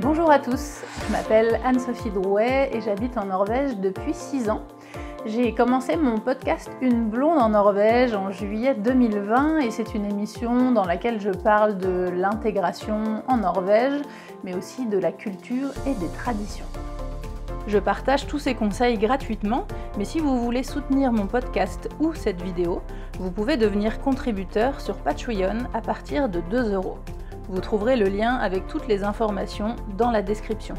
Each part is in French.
Bonjour à tous, je m'appelle Anne-Sophie Drouet et j'habite en Norvège depuis 6 ans. J'ai commencé mon podcast Une blonde en Norvège en juillet 2020 et c'est une émission dans laquelle je parle de l'intégration en Norvège, mais aussi de la culture et des traditions. Je partage tous ces conseils gratuitement, mais si vous voulez soutenir mon podcast ou cette vidéo, vous pouvez devenir contributeur sur Patreon à partir de 2 euros. Vous trouverez le lien avec toutes les informations dans la description.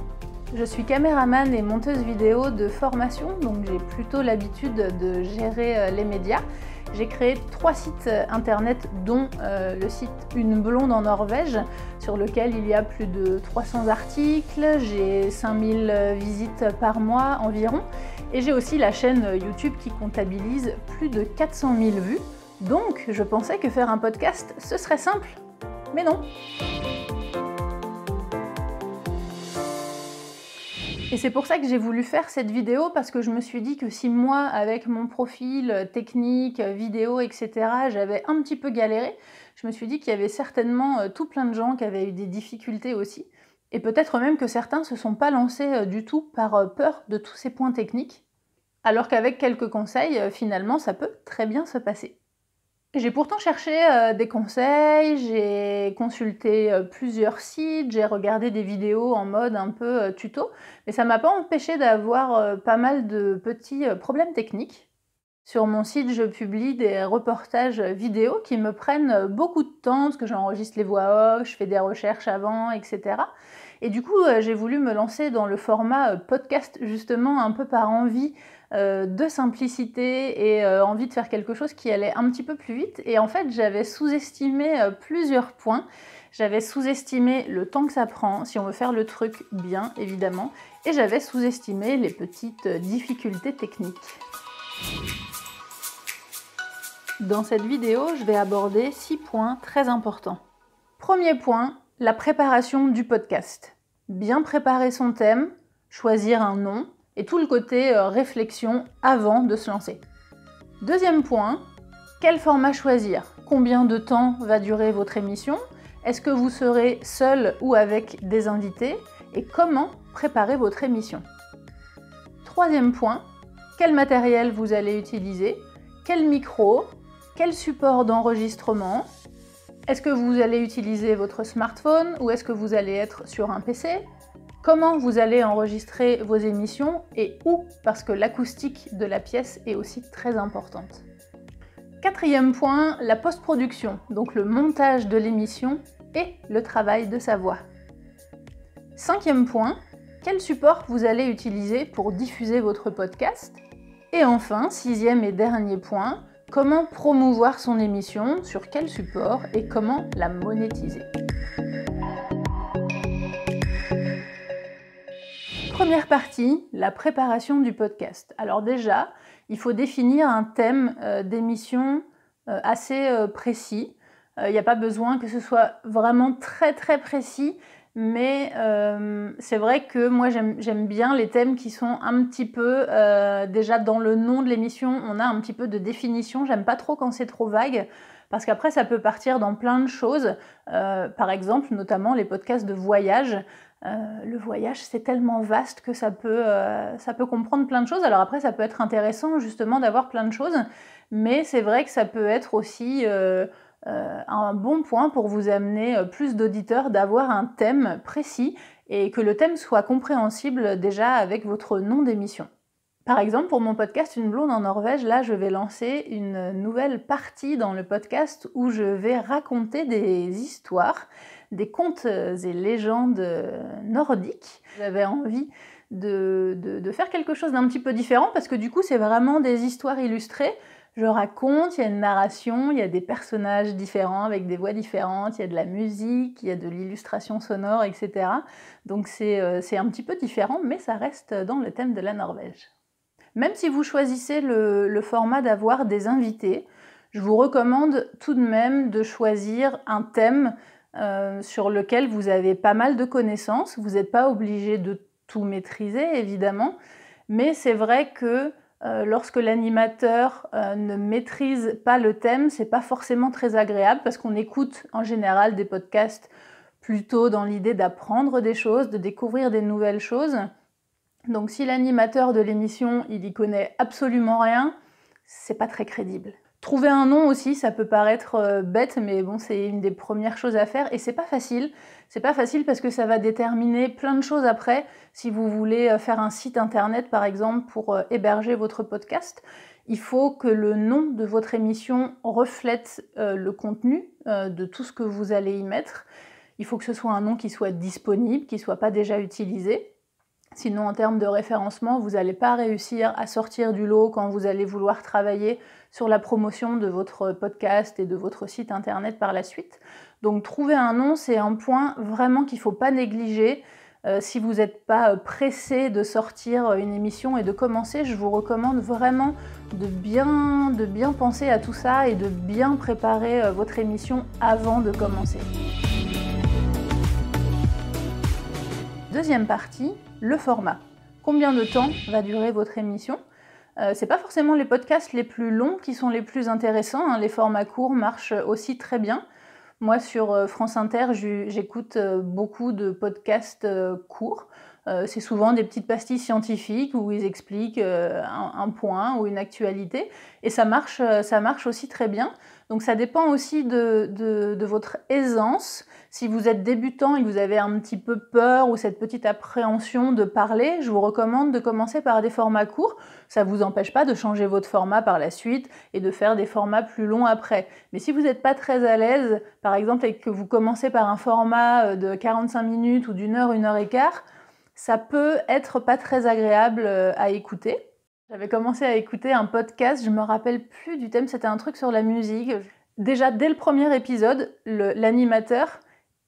Je suis caméraman et monteuse vidéo de formation, donc j'ai plutôt l'habitude de gérer euh, les médias. J'ai créé trois sites internet, dont euh, le site Une Blonde en Norvège, sur lequel il y a plus de 300 articles, j'ai 5000 euh, visites par mois environ, et j'ai aussi la chaîne YouTube qui comptabilise plus de 400 000 vues. Donc je pensais que faire un podcast, ce serait simple mais non. Et c'est pour ça que j'ai voulu faire cette vidéo, parce que je me suis dit que si moi, avec mon profil euh, technique, euh, vidéo, etc., j'avais un petit peu galéré, je me suis dit qu'il y avait certainement euh, tout plein de gens qui avaient eu des difficultés aussi. Et peut-être même que certains ne se sont pas lancés du tout par peur de tous ces points techniques, alors qu'avec quelques conseils, finalement, ça peut très bien se passer. J'ai pourtant cherché euh, des conseils, j'ai consulté euh, plusieurs sites, j'ai regardé des vidéos en mode un peu euh, tuto, mais ça m'a pas empêché d'avoir pas mal de petits problèmes techniques. Sur mon site, je publie des reportages vidéo qui me prennent beaucoup de temps parce que j'enregistre les voix off, je fais des recherches avant, etc. Et du coup, j'ai voulu me lancer dans le format podcast justement un peu par envie euh, de simplicité et euh, envie de faire quelque chose qui allait un petit peu plus vite. Et en fait, j'avais sous-estimé euh, plusieurs points. J'avais sous-estimé le temps que ça prend, si on veut faire le truc bien, évidemment. Et j'avais sous-estimé les petites difficultés techniques. Dans cette vidéo, je vais aborder six points très importants. Premier point, la préparation du podcast. Bien préparer son thème, choisir un nom, et tout le côté euh, réflexion avant de se lancer. Deuxième point, quel format choisir Combien de temps va durer votre émission Est-ce que vous serez seul ou avec des invités Et comment préparer votre émission Troisième point, quel matériel vous allez utiliser Quel micro Quel support d'enregistrement Est-ce que vous allez utiliser votre smartphone ou est-ce que vous allez être sur un PC comment vous allez enregistrer vos émissions et où, parce que l'acoustique de la pièce est aussi très importante. Quatrième point, la post-production, donc le montage de l'émission et le travail de sa voix. Cinquième point, quel support vous allez utiliser pour diffuser votre podcast Et enfin, sixième et dernier point, comment promouvoir son émission, sur quel support et comment la monétiser. Première partie, la préparation du podcast. Alors déjà, il faut définir un thème euh, d'émission euh, assez euh, précis. Il n'y a pas besoin que ce soit vraiment très très précis, mais c'est vrai que moi j'aime bien les thèmes qui sont un petit peu déjà dans le nom de l'émission, on a un petit peu de définition. J'aime pas trop quand c'est trop vague parce qu'après ça peut partir dans plein de choses, par exemple notamment les podcasts de voyage. Euh, le voyage, c'est tellement vaste que ça peut, euh, ça peut comprendre plein de choses. Alors après, ça peut être intéressant justement d'avoir plein de choses, mais c'est vrai que ça peut être aussi euh, un bon point pour vous amener plus d'auditeurs, d'avoir un thème précis et que le thème soit compréhensible déjà avec votre nom d'émission. Par exemple, pour mon podcast Une blonde en Norvège, là, je vais lancer une nouvelle partie dans le podcast où je vais raconter des histoires des contes et légendes nordiques. J'avais envie de, faire quelque chose d'un petit peu différent parce que du coup, c'est vraiment des histoires illustrées. Je raconte, il y a une narration, il y a des personnages différents avec des voix différentes, il y a de la musique, il y a de l'illustration sonore, etc. Donc euh, c'est un petit peu différent, mais ça reste dans le thème de la Norvège. Même si vous choisissez le format d'avoir des invités, je vous recommande tout de même de choisir un thème euh, sur lequel vous avez pas mal de connaissances. Vous n'êtes pas obligé de tout maîtriser, évidemment, mais c'est vrai que euh, lorsque l'animateur euh, ne maîtrise pas le thème, c'est pas forcément très agréable parce qu'on écoute en général des podcasts plutôt dans l'idée d'apprendre des choses, de découvrir des nouvelles choses. Donc si l'animateur de l'émission, il y connaît absolument rien, c'est pas très crédible. Trouver un nom aussi, ça peut paraître euh, bête, mais bon, c'est une des premières choses à faire et c'est pas facile. C'est pas facile parce que ça va déterminer plein de choses après. Si vous voulez euh, faire un site internet, par exemple, pour euh, héberger votre podcast, il faut que le nom de votre émission reflète le contenu de tout ce que vous allez y mettre. Il faut que ce soit un nom qui soit disponible, qui soit pas déjà utilisé. Sinon, en termes de référencement, vous n'allez pas réussir à sortir du lot quand vous allez vouloir travailler sur la promotion de votre podcast et de votre site internet par la suite. Donc trouver un nom, c'est un point vraiment qu'il ne faut pas négliger. Euh, si vous n'êtes pas pressé de sortir une émission et de commencer, je vous recommande vraiment de bien, de bien penser à tout ça et de bien préparer euh, votre émission avant de commencer. Deuxième partie, le format. Combien de temps va durer votre émission ce euh, c'est pas forcément les podcasts les plus longs qui sont les plus intéressants. Hein. Les formats courts marchent aussi très bien. Moi, sur euh, France Inter, j'écoute euh, beaucoup de podcasts courts. Euh, c'est souvent des petites pastilles scientifiques où ils expliquent euh, un, point ou une actualité. Et euh, ça marche, aussi très bien. Donc ça dépend aussi de, de, votre aisance. Si vous êtes débutant et que vous avez un petit peu peur ou cette petite appréhension de parler, je vous recommande de commencer par des formats courts. Ça ne vous empêche pas de changer votre format par la suite et de faire des formats plus longs après. Mais si vous n'êtes pas très à l'aise, par exemple, et que vous commencez par un format de 45 minutes ou d'une heure, une heure et quart, ça peut être pas très agréable euh, à écouter. J'avais commencé à écouter un podcast, je me rappelle plus du thème, c'était un truc sur la musique. Déjà dès le premier épisode, l'animateur,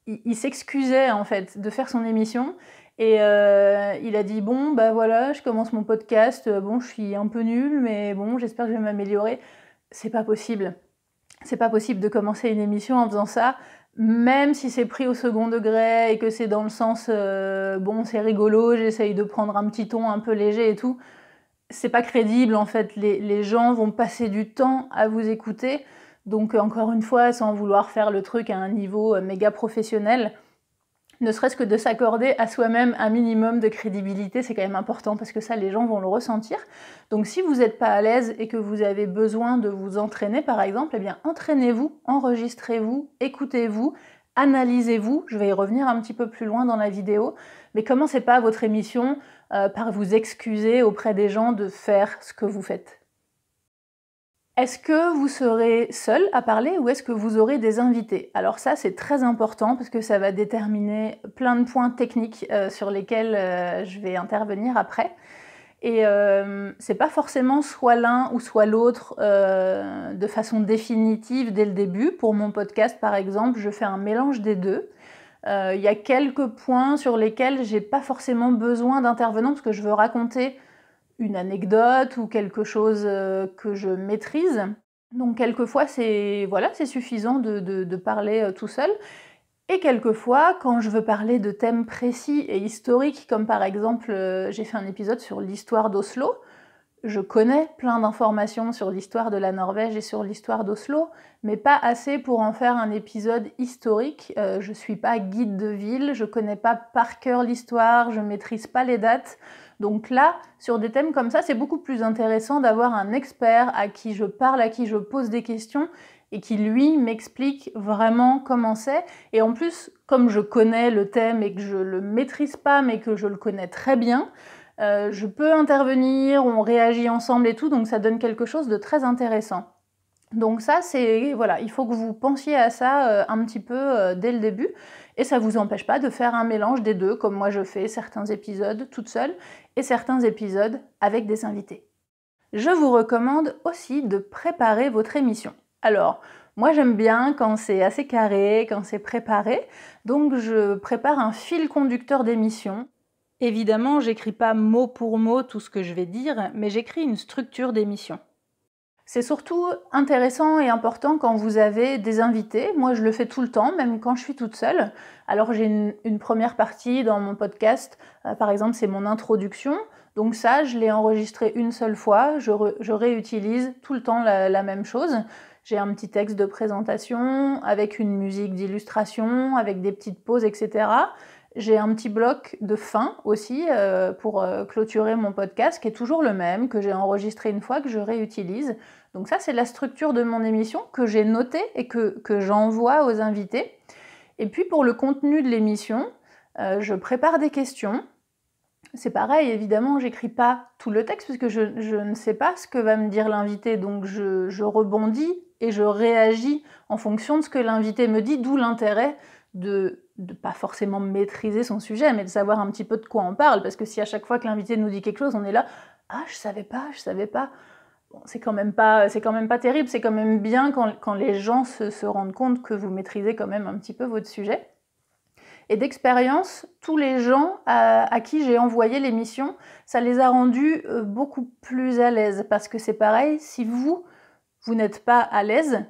il, s'excusait en fait de faire son émission et euh, il a dit bon bah voilà, je commence mon podcast, euh, bon je suis un peu nul mais bon j'espère que je vais m'améliorer. C'est pas possible. C'est pas possible de commencer une émission en faisant ça même si c'est pris au second degré et que c'est dans le sens euh, bon c'est rigolo j'essaye de prendre un petit ton un peu léger et tout c'est pas crédible en fait les, les, gens vont passer du temps à vous écouter donc encore une fois sans vouloir faire le truc à un niveau euh, méga professionnel ne serait-ce que de s'accorder à soi-même un minimum de crédibilité, c'est quand même important parce que ça, les gens vont le ressentir. Donc si vous n'êtes pas à l'aise et que vous avez besoin de vous entraîner, par exemple, eh bien entraînez-vous, enregistrez-vous, écoutez-vous, analysez-vous. Je vais y revenir un petit peu plus loin dans la vidéo, mais commencez pas votre émission euh, par vous excuser auprès des gens de faire ce que vous faites. Est-ce que vous serez seul à parler ou est-ce que vous aurez des invités Alors ça c'est très important parce que ça va déterminer plein de points techniques euh, sur lesquels euh, je vais intervenir après. Et ce euh, c'est pas forcément soit l'un ou soit l'autre de façon définitive dès le début. Pour mon podcast par exemple, je fais un mélange des deux. Il y a quelques points sur lesquels j'ai pas forcément besoin d'intervenants parce que je veux raconter une anecdote ou quelque chose euh, que je maîtrise. Donc quelquefois c'est voilà, c'est suffisant de, parler euh, tout seul. Et quelquefois, quand je veux parler de thèmes précis et historiques, comme par exemple, euh, j'ai fait un épisode sur l'histoire d'Oslo, je connais plein d'informations sur l'histoire de la Norvège et sur l'histoire d'Oslo, mais pas assez pour en faire un épisode historique. je ne suis pas guide de ville, je connais pas par cœur l'histoire, je maîtrise pas les dates. Donc là, sur des thèmes comme ça, c'est beaucoup plus intéressant d'avoir un expert à qui je parle, à qui je pose des questions et qui lui m'explique vraiment comment c'est. Et en plus, comme je connais le thème et que je le maîtrise pas, mais que je le connais très bien, euh, je peux intervenir, on réagit ensemble et tout, donc ça donne quelque chose de très intéressant. Donc ça, c'est voilà, il faut que vous pensiez à ça euh, un petit peu euh, dès le début. Et ça ne vous empêche pas de faire un mélange des deux, comme moi je fais certains épisodes toute seule et certains épisodes avec des invités. Je vous recommande aussi de préparer votre émission. Alors, moi j'aime bien quand c'est assez carré, quand c'est préparé, donc je prépare un fil conducteur d'émission Évidemment, j'écris pas mot pour mot tout ce que je vais dire, mais j'écris une structure d'émission. C'est surtout intéressant et important quand vous avez des invités. Moi, je le fais tout le temps, même quand je suis toute seule. Alors, j'ai une, première partie dans mon podcast. Euh, par exemple, c'est mon introduction. Donc ça, je l'ai enregistré une seule fois. Je, réutilise tout le temps la même chose. J'ai un petit texte de présentation avec une musique d'illustration, avec des petites pauses, etc. J'ai un petit bloc de fin aussi euh, pour euh, clôturer mon podcast qui est toujours le même, que j'ai enregistré une fois, que je réutilise. Donc ça, c'est la structure de mon émission que j'ai notée et que, que j'envoie aux invités. Et puis pour le contenu de l'émission, euh, je prépare des questions. C'est pareil, évidemment, j'écris pas tout le texte puisque je, ne sais pas ce que va me dire l'invité, donc je, je rebondis et je réagis en fonction de ce que l'invité me dit, d'où l'intérêt de de pas forcément maîtriser son sujet, mais de savoir un petit peu de quoi on parle, parce que si à chaque fois que l'invité nous dit quelque chose, on est là, ah je savais pas, je savais pas, c'est quand même pas, c'est quand même pas terrible, c'est quand même bien quand, les gens se, se, rendent compte que vous maîtrisez quand même un petit peu votre sujet. Et d'expérience, tous les gens à, à qui j'ai envoyé l'émission, ça les a rendus euh, beaucoup plus à l'aise, parce que c'est pareil, si vous vous n'êtes pas à l'aise,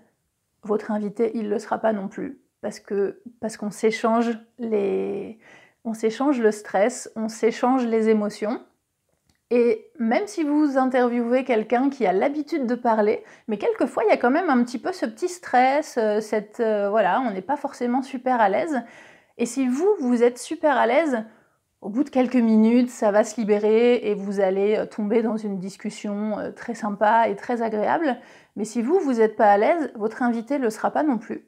votre invité il le sera pas non plus parce que parce qu'on s'échange les on s'échange le stress, on s'échange les émotions. Et même si vous interviewez quelqu'un qui a l'habitude de parler, mais quelquefois il y a quand même un petit peu ce petit stress, euh, cette euh, voilà, on n'est pas forcément super à l'aise. Et si vous vous êtes super à l'aise, au bout de quelques minutes, ça va se libérer et vous allez euh, tomber dans une discussion très sympa et très agréable. Mais si vous vous n'êtes pas à l'aise, votre invité ne le sera pas non plus.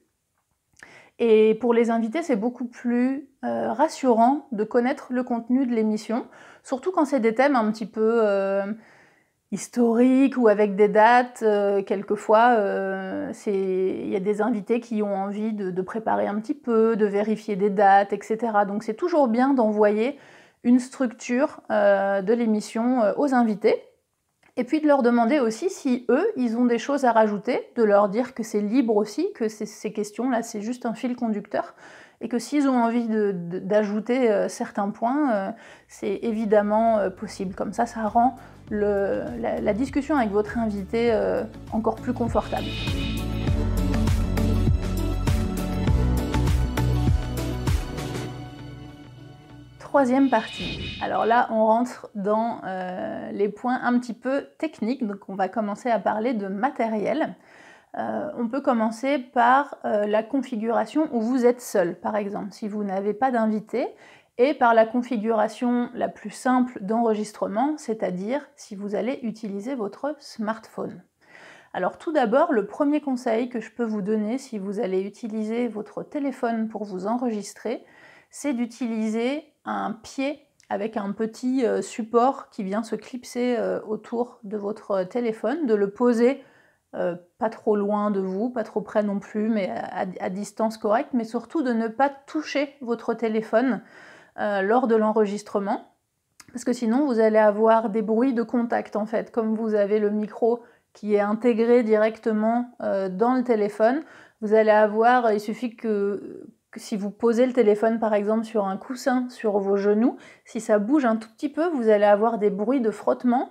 Et pour les invités, c'est beaucoup plus euh, rassurant de connaître le contenu de l'émission, surtout quand c'est des thèmes un petit peu euh, historiques ou avec des dates. Euh, quelquefois, il y a des invités qui ont envie de, préparer un petit peu, de vérifier des dates, etc. Donc c'est toujours bien d'envoyer une structure de l'émission aux invités. Et puis de leur demander aussi si eux, ils ont des choses à rajouter, de leur dire que c'est libre aussi, que ces questions-là, c'est juste un fil conducteur, et que s'ils ont envie d'ajouter euh, certains points, euh, c'est évidemment euh, possible. Comme ça, ça rend la, discussion avec votre invité encore plus confortable. Troisième partie, alors là, on rentre dans euh, les points un petit peu techniques, donc on va commencer à parler de matériel. Euh, on peut commencer par euh, la configuration où vous êtes seul, par exemple, si vous n'avez pas d'invité, et par la configuration la plus simple d'enregistrement, c'est-à-dire si vous allez utiliser votre smartphone. Alors tout d'abord, le premier conseil que je peux vous donner si vous allez utiliser votre téléphone pour vous enregistrer, c'est d'utiliser un pied avec un petit euh, support qui vient se clipser euh, autour de votre euh, téléphone, de le poser pas trop loin de vous, pas trop près non plus, mais à, distance correcte, mais surtout de ne pas toucher votre téléphone lors de l'enregistrement, parce que sinon vous allez avoir des bruits de contact en fait, comme vous avez le micro qui est intégré directement dans le téléphone, vous allez avoir, il suffit que si vous posez le téléphone par exemple sur un coussin, sur vos genoux, si ça bouge un tout petit peu, vous allez avoir des bruits de frottement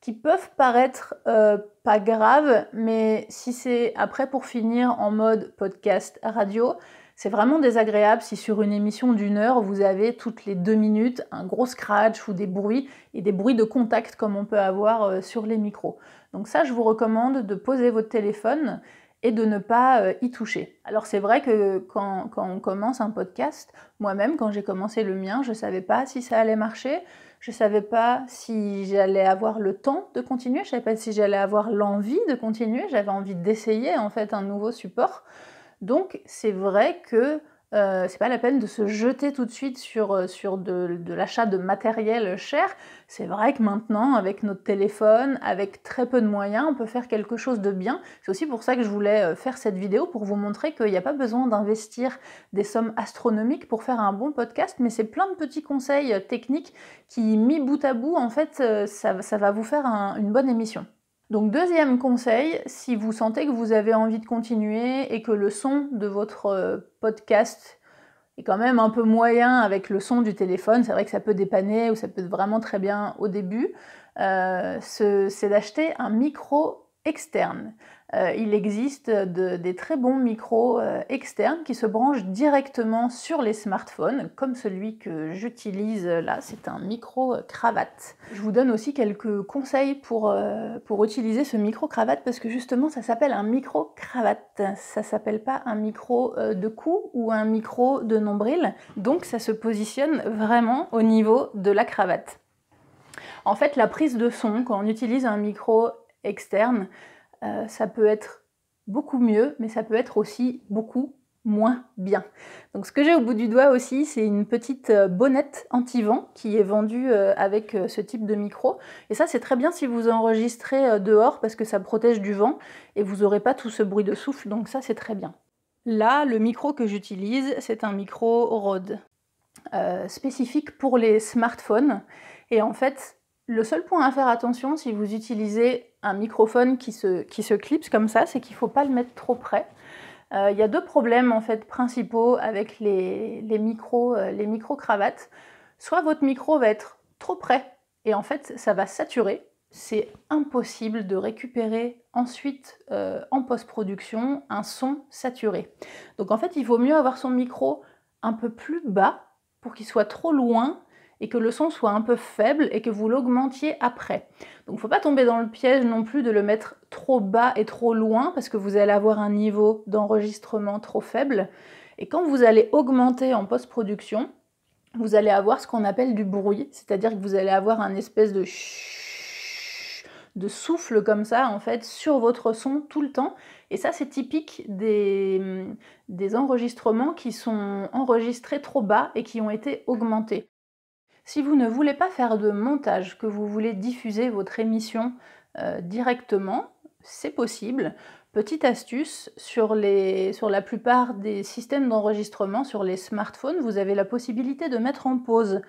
qui peuvent paraître euh, pas graves, mais si c'est après pour finir en mode podcast radio, c'est vraiment désagréable si sur une émission d'une heure, vous avez toutes les deux minutes un gros scratch ou des bruits et des bruits de contact comme on peut avoir euh, sur les micros. Donc ça, je vous recommande de poser votre téléphone et de ne pas euh, y toucher. Alors c'est vrai que quand, quand, on commence un podcast, moi-même quand j'ai commencé le mien, je ne savais pas si ça allait marcher, je ne savais pas si j'allais avoir le temps de continuer, je ne savais pas si j'allais avoir l'envie de continuer, j'avais envie d'essayer en fait un nouveau support. Donc c'est vrai que euh, c'est pas la peine de se jeter tout de suite sur, euh, de, l'achat de matériel cher. C'est vrai que maintenant, avec notre téléphone, avec très peu de moyens, on peut faire quelque chose de bien. C'est aussi pour ça que je voulais euh, faire cette vidéo, pour vous montrer qu'il n'y a pas besoin d'investir des sommes astronomiques pour faire un bon podcast, mais c'est plein de petits conseils techniques qui, mis bout à bout, en fait, ça, va vous faire une bonne émission. Donc deuxième conseil, si vous sentez que vous avez envie de continuer et que le son de votre euh, podcast est quand même un peu moyen avec le son du téléphone, c'est vrai que ça peut dépanner ou ça peut être vraiment très bien au début, euh, c'est d'acheter un micro externe. Euh, il existe des très bons micros euh, externes qui se branchent directement sur les smartphones, comme celui que j'utilise là, c'est un micro euh, cravate. Je vous donne aussi quelques conseils pour, pour utiliser ce micro cravate parce que justement ça s'appelle un micro cravate, ça s'appelle pas un micro de cou ou un micro de nombril, donc ça se positionne vraiment au niveau de la cravate. En fait, la prise de son, quand on utilise un micro externe, euh, ça peut être beaucoup mieux, mais ça peut être aussi beaucoup moins bien. Donc ce que j'ai au bout du doigt aussi, c'est une petite euh, bonnette anti-vent qui est vendue euh, avec ce type de micro. Et ça, c'est très bien si vous enregistrez dehors parce que ça protège du vent et vous n'aurez pas tout ce bruit de souffle, donc ça, c'est très bien. Là, le micro que j'utilise, c'est un micro Rode, spécifique pour les smartphones. Et en fait, le seul point à faire attention si vous utilisez un microphone qui se, qui se clipse comme ça, c'est qu'il faut pas le mettre trop près. Euh, il y a deux problèmes en fait principaux avec les, micros, euh, les micro-cravates. Soit votre micro va être trop près et en fait ça va saturer. C'est impossible de récupérer ensuite euh, en post-production un son saturé. Donc en fait il vaut mieux avoir son micro un peu plus bas pour qu'il soit trop loin et que le son soit un peu faible et que vous l'augmentiez après. Donc il faut pas tomber dans le piège non plus de le mettre trop bas et trop loin parce que vous allez avoir un niveau d'enregistrement trop faible. Et quand vous allez augmenter en post-production, vous allez avoir ce qu'on appelle du bruit, c'est-à-dire que vous allez avoir un espèce de de souffle comme ça en fait sur votre son tout le temps. Et ça c'est typique des enregistrements qui sont enregistrés trop bas et qui ont été augmentés. Si vous ne voulez pas faire de montage, que vous voulez diffuser votre émission euh, directement, c'est possible. Petite astuce, sur, la plupart des systèmes d'enregistrement sur les smartphones, vous avez la possibilité de mettre en pause.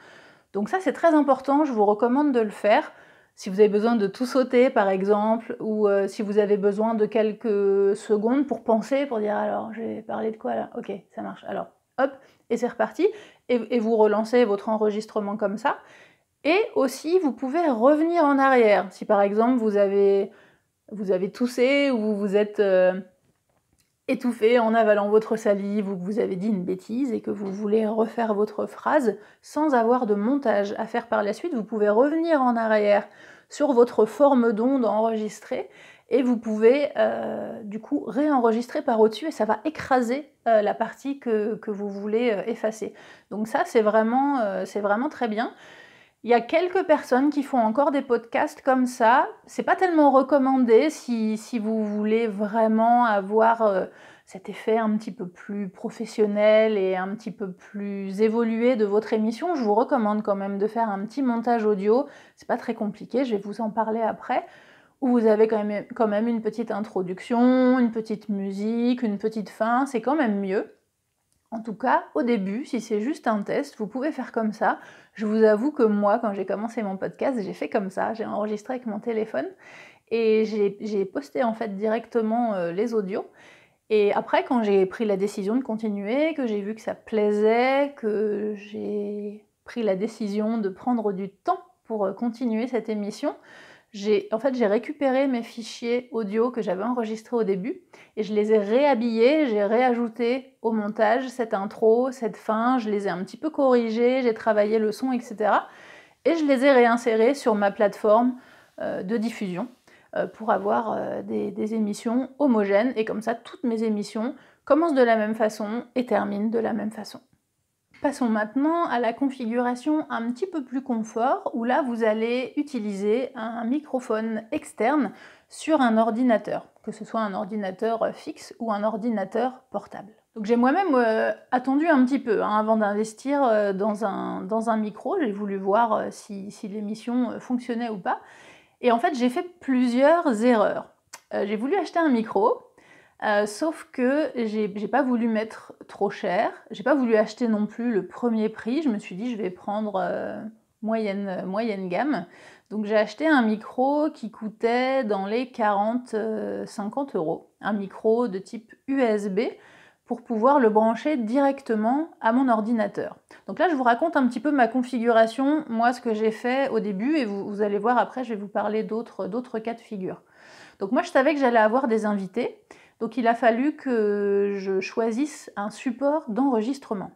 Donc ça c'est très important, je vous recommande de le faire. Si vous avez besoin de tout sauter par exemple, ou euh, si vous avez besoin de quelques secondes pour penser, pour dire alors j'ai parlé de quoi là, ok ça marche, alors hop, et c'est reparti. Et, vous relancez votre enregistrement comme ça. Et aussi, vous pouvez revenir en arrière. Si par exemple, vous avez, vous avez toussé ou vous êtes euh, étouffé en avalant votre salive ou que vous avez dit une bêtise et que vous voulez refaire votre phrase sans avoir de montage à faire par la suite, vous pouvez revenir en arrière sur votre forme d'onde enregistrée et vous pouvez euh, du coup réenregistrer par au-dessus et ça va écraser euh, la partie que, vous voulez euh, effacer. Donc ça c'est vraiment, vraiment, très bien. Il y a quelques personnes qui font encore des podcasts comme ça. C'est pas tellement recommandé si, si, vous voulez vraiment avoir cet effet un petit peu plus professionnel et un petit peu plus évolué de votre émission. Je vous recommande quand même de faire un petit montage audio. C'est pas très compliqué, je vais vous en parler après où vous avez quand même, quand même une petite introduction, une petite musique, une petite fin, c'est quand même mieux. En tout cas, au début, si c'est juste un test, vous pouvez faire comme ça. Je vous avoue que moi, quand j'ai commencé mon podcast, j'ai fait comme ça. J'ai enregistré avec mon téléphone et j'ai posté en fait directement euh, les audios. Et après, quand j'ai pris la décision de continuer, que j'ai vu que ça plaisait, que j'ai pris la décision de prendre du temps pour euh, continuer cette émission, j'ai en fait j'ai récupéré mes fichiers audio que j'avais enregistrés au début et je les ai réhabillés, j'ai réajouté au montage cette intro, cette fin, je les ai un petit peu corrigés, j'ai travaillé le son, etc. Et je les ai réinsérés sur ma plateforme euh, de diffusion euh, pour avoir euh, des, des émissions homogènes et comme ça toutes mes émissions commencent de la même façon et terminent de la même façon. Passons maintenant à la configuration un petit peu plus confort où là vous allez utiliser un microphone externe sur un ordinateur, que ce soit un ordinateur fixe ou un ordinateur portable. Donc j'ai moi-même euh, attendu un petit peu hein, avant d'investir euh, dans, un, micro, j'ai voulu voir euh, si, si l'émission fonctionnait ou pas. Et en fait j'ai fait plusieurs erreurs. j'ai voulu acheter un micro, euh, sauf que j'ai pas voulu mettre trop cher, j'ai pas voulu acheter non plus le premier prix, je me suis dit je vais prendre euh, moyenne, euh, moyenne gamme. Donc j'ai acheté un micro qui coûtait dans les 40-50 euros, un micro de type USB pour pouvoir le brancher directement à mon ordinateur. Donc là, je vous raconte un petit peu ma configuration, moi ce que j'ai fait au début, et vous, vous, allez voir après, je vais vous parler d'autres cas de figure. Donc moi, je savais que j'allais avoir des invités, donc il a fallu que je choisisse un support d'enregistrement.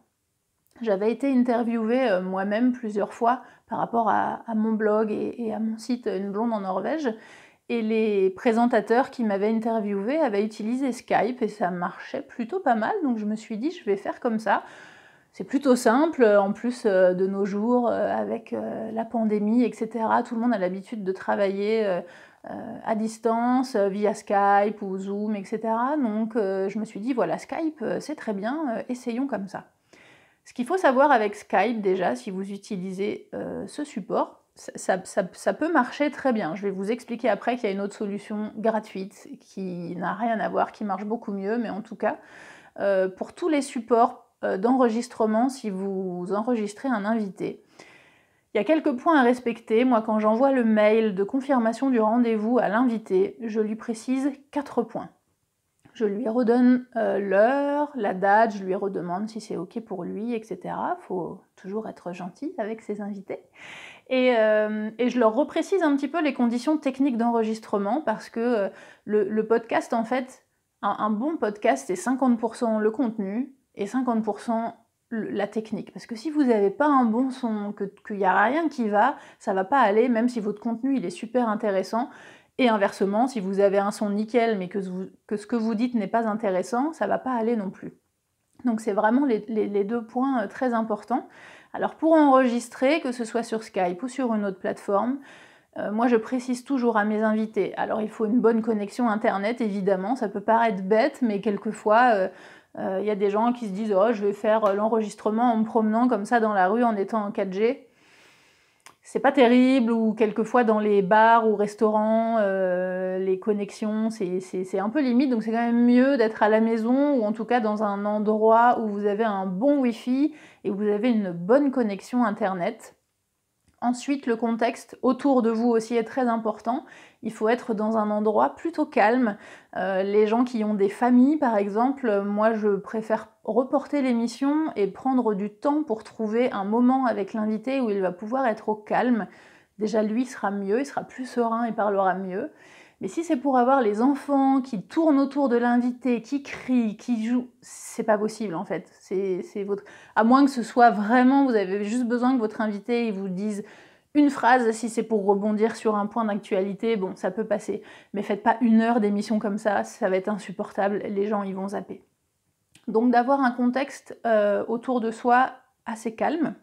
J'avais été interviewée euh, moi-même plusieurs fois par rapport à, mon blog et, et, à mon site Une blonde en Norvège. Et les présentateurs qui m'avaient interviewée avaient utilisé Skype et ça marchait plutôt pas mal. Donc je me suis dit, je vais faire comme ça. C'est plutôt simple. En plus euh, de nos jours, euh, avec la pandémie, etc., tout le monde a l'habitude de travailler euh, à distance euh, via Skype ou Zoom, etc. Donc euh, je me suis dit, voilà, Skype, c'est très bien, essayons comme ça. Ce qu'il faut savoir avec Skype déjà, si vous utilisez ce support, ça, peut marcher très bien. Je vais vous expliquer après qu'il y a une autre solution gratuite qui n'a rien à voir, qui marche beaucoup mieux, mais en tout cas, pour tous les supports d'enregistrement, si vous enregistrez un invité, il y a quelques points à respecter. Moi, quand j'envoie le mail de confirmation du rendez-vous à l'invité, je lui précise quatre points. Je lui redonne euh, l'heure, la date, je lui redemande si c'est OK pour lui, etc. Faut toujours être gentil avec ses invités. Euh, et, je leur reprécise un petit peu les conditions techniques d'enregistrement parce que euh, le, podcast, en fait, un, un bon podcast, c'est 50% le contenu et 50% la technique. Parce que si vous n'avez pas un bon son, qu'il n'y a rien qui va, ça va pas aller, même si votre contenu il est super intéressant. Et inversement, si vous avez un son nickel, mais que, vous, que ce que vous dites n'est pas intéressant, ça va pas aller non plus. Donc c'est vraiment les, deux points euh, très importants. Alors pour enregistrer, que ce soit sur Skype ou sur une autre plateforme, euh, moi je précise toujours à mes invités, alors il faut une bonne connexion Internet évidemment, ça peut paraître bête, mais quelquefois... Euh, il euh, y a des gens qui se disent oh, je vais faire euh, l'enregistrement en me promenant comme ça dans la rue en étant en 4G c'est pas terrible ou quelquefois dans les bars ou restaurants euh, les connexions c'est un peu limite donc c'est quand même mieux d'être à la maison ou en tout cas dans un endroit où vous avez un bon wifi et où vous avez une bonne connexion internet Ensuite, le contexte autour de vous aussi est très important. Il faut être dans un endroit plutôt calme. Euh, les gens qui ont des familles, par exemple, moi je préfère reporter l'émission et prendre du temps pour trouver un moment avec l'invité où il va pouvoir être au calme. Déjà, lui sera mieux, il sera plus serein et parlera mieux. Mais si c'est pour avoir les enfants qui tournent autour de l'invité, qui crient, qui jouent, c'est pas possible en fait. C'est À moins que ce soit vraiment, vous avez juste besoin que votre invité vous dise une phrase, si c'est pour rebondir sur un point d'actualité, bon, ça peut passer. Mais faites pas une heure d'émission comme ça, ça va être insupportable, les gens ils vont zapper. Donc d'avoir un contexte euh, autour de soi assez calme.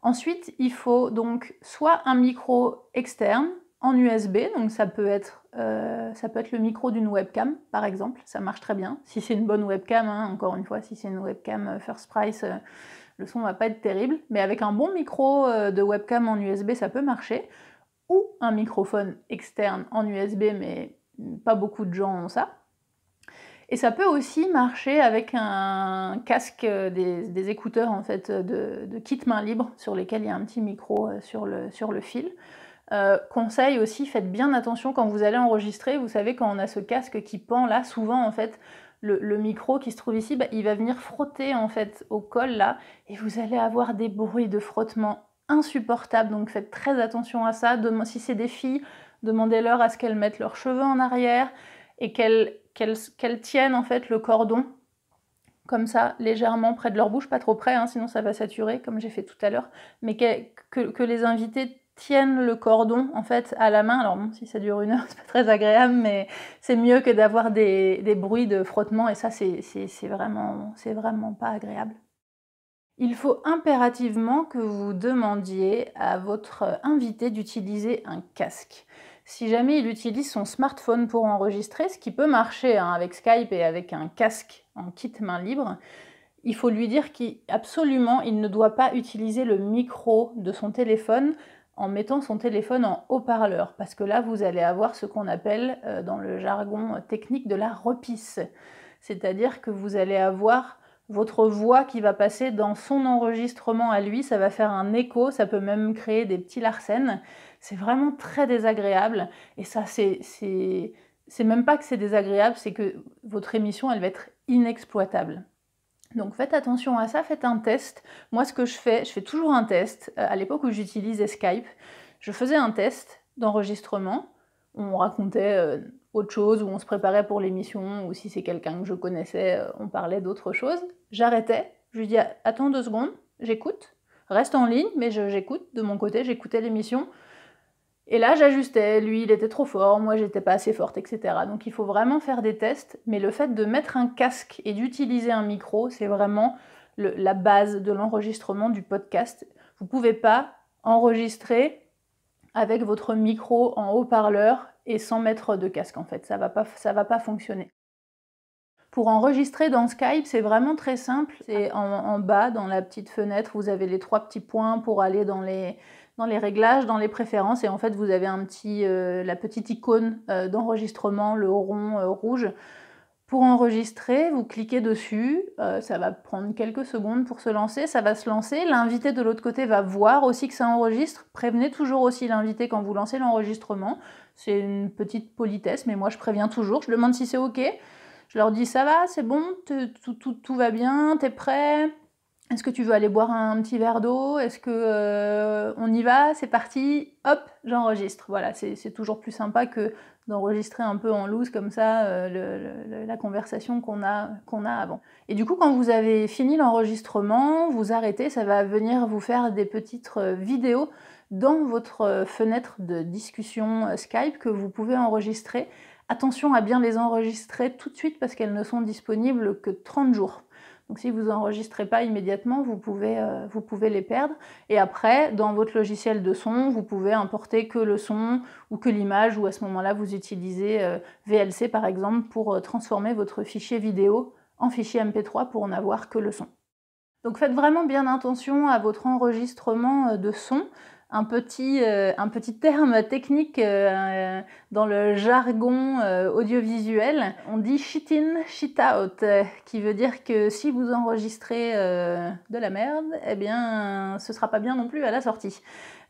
Ensuite, il faut donc soit un micro externe, en USB, donc ça peut être, euh, ça peut être le micro d'une webcam par exemple, ça marche très bien. Si c'est une bonne webcam, hein, encore une fois, si c'est une webcam euh, First Price, euh, le son va pas être terrible, mais avec un bon micro de webcam en USB, ça peut marcher. Ou un microphone externe en USB, mais pas beaucoup de gens ont ça. Et ça peut aussi marcher avec un casque des, écouteurs en fait de, kit main libre sur lesquels il y a un petit micro sur sur le fil. Euh, conseil aussi, faites bien attention quand vous allez enregistrer. Vous savez, quand on a ce casque qui pend là, souvent en fait, le, micro qui se trouve ici, bah, il va venir frotter en fait au col là, et vous allez avoir des bruits de frottement insupportables. Donc faites très attention à ça. si c'est des filles, demandez-leur à ce qu'elles mettent leurs cheveux en arrière et qu'elles tiennent en fait le cordon comme ça, légèrement près de leur bouche, pas trop près, hein, sinon ça va saturer, comme j'ai fait tout à l'heure, mais que, que les invités tiennent le cordon en fait à la main. Alors si ça dure une heure, c'est pas très agréable, mais c'est mieux que d'avoir des, bruits de frottement et ça c'est vraiment, vraiment pas agréable. Il faut impérativement que vous demandiez à votre invité d'utiliser un casque. Si jamais il utilise son smartphone pour enregistrer, ce qui peut marcher hein, avec Skype et avec un casque en kit main libre, il faut lui dire qu'absolument il ne doit pas utiliser le micro de son téléphone en mettant son téléphone en haut-parleur, parce que là, vous allez avoir ce qu'on appelle euh, dans le jargon technique de la repisse, c'est-à-dire que vous allez avoir votre voix qui va passer dans son enregistrement à lui, ça va faire un écho, ça peut même créer des petits larcènes. C'est vraiment très désagréable. Et ça, c'est même pas que c'est désagréable, c'est que votre émission, elle va être inexploitable. Donc faites attention à ça, faites un test. Moi ce que je fais, je fais toujours un test. Euh, à l'époque où j'utilisais Skype, je faisais un test d'enregistrement. On racontait euh, autre chose ou on se préparait pour l'émission ou si c'est quelqu'un que je connaissais, euh, on parlait d'autre chose. J'arrêtais, je lui dis attends deux secondes, j'écoute, reste en ligne, mais j'écoute, de mon côté j'écoutais l'émission, et là, j'ajustais, lui, il était trop fort, moi, j'étais pas assez forte, etc. Donc il faut vraiment faire des tests, mais le fait de mettre un casque et d'utiliser un micro, c'est vraiment la base de l'enregistrement du podcast. Vous pouvez pas enregistrer avec votre micro en haut-parleur et sans mettre de casque en fait, ça va pas ça va pas fonctionner. Pour enregistrer dans Skype, c'est vraiment très simple. C'est en, bas, dans la petite fenêtre, vous avez les trois petits points pour aller dans les, dans les réglages, dans les préférences, et en fait vous avez un petit, euh, la petite icône euh, d'enregistrement, le rond euh, rouge. Pour enregistrer, vous cliquez dessus, ça va prendre quelques secondes pour se lancer, ça va se lancer, l'invité de l'autre côté va voir aussi que ça enregistre, prévenez toujours aussi l'invité quand vous lancez l'enregistrement, c'est une petite politesse, mais moi je préviens toujours, je demande si c'est ok, je leur dis ça va, c'est bon, tout, tout va bien, t'es prêt, est-ce que tu veux aller boire un petit verre d'eau Est-ce que euh, on y va C'est parti, hop, j'enregistre. Voilà, c'est toujours plus sympa que d'enregistrer un peu en loose comme ça euh, la conversation qu'on a, qu'on a avant. Et du coup, quand vous avez fini l'enregistrement, vous arrêtez, ça va venir vous faire des petites euh, vidéos dans votre fenêtre de discussion Skype que vous pouvez enregistrer. Attention à bien les enregistrer tout de suite parce qu'elles ne sont disponibles que 30 jours. Donc si vous n'enregistrez pas immédiatement, euh, vous pouvez, les perdre. Et après, dans votre logiciel de son, vous pouvez importer que le son ou que l'image, ou à ce moment-là, vous utilisez euh, VLC par exemple pour euh, transformer votre fichier vidéo en fichier MP3 pour n'avoir que le son. Donc faites vraiment bien attention à votre enregistrement de son. Euh, un petit, terme technique euh, dans le jargon euh, audiovisuel. On dit shit in, shit out, qui veut dire que si vous enregistrez de la merde, eh bien, ce sera pas bien non plus à la sortie.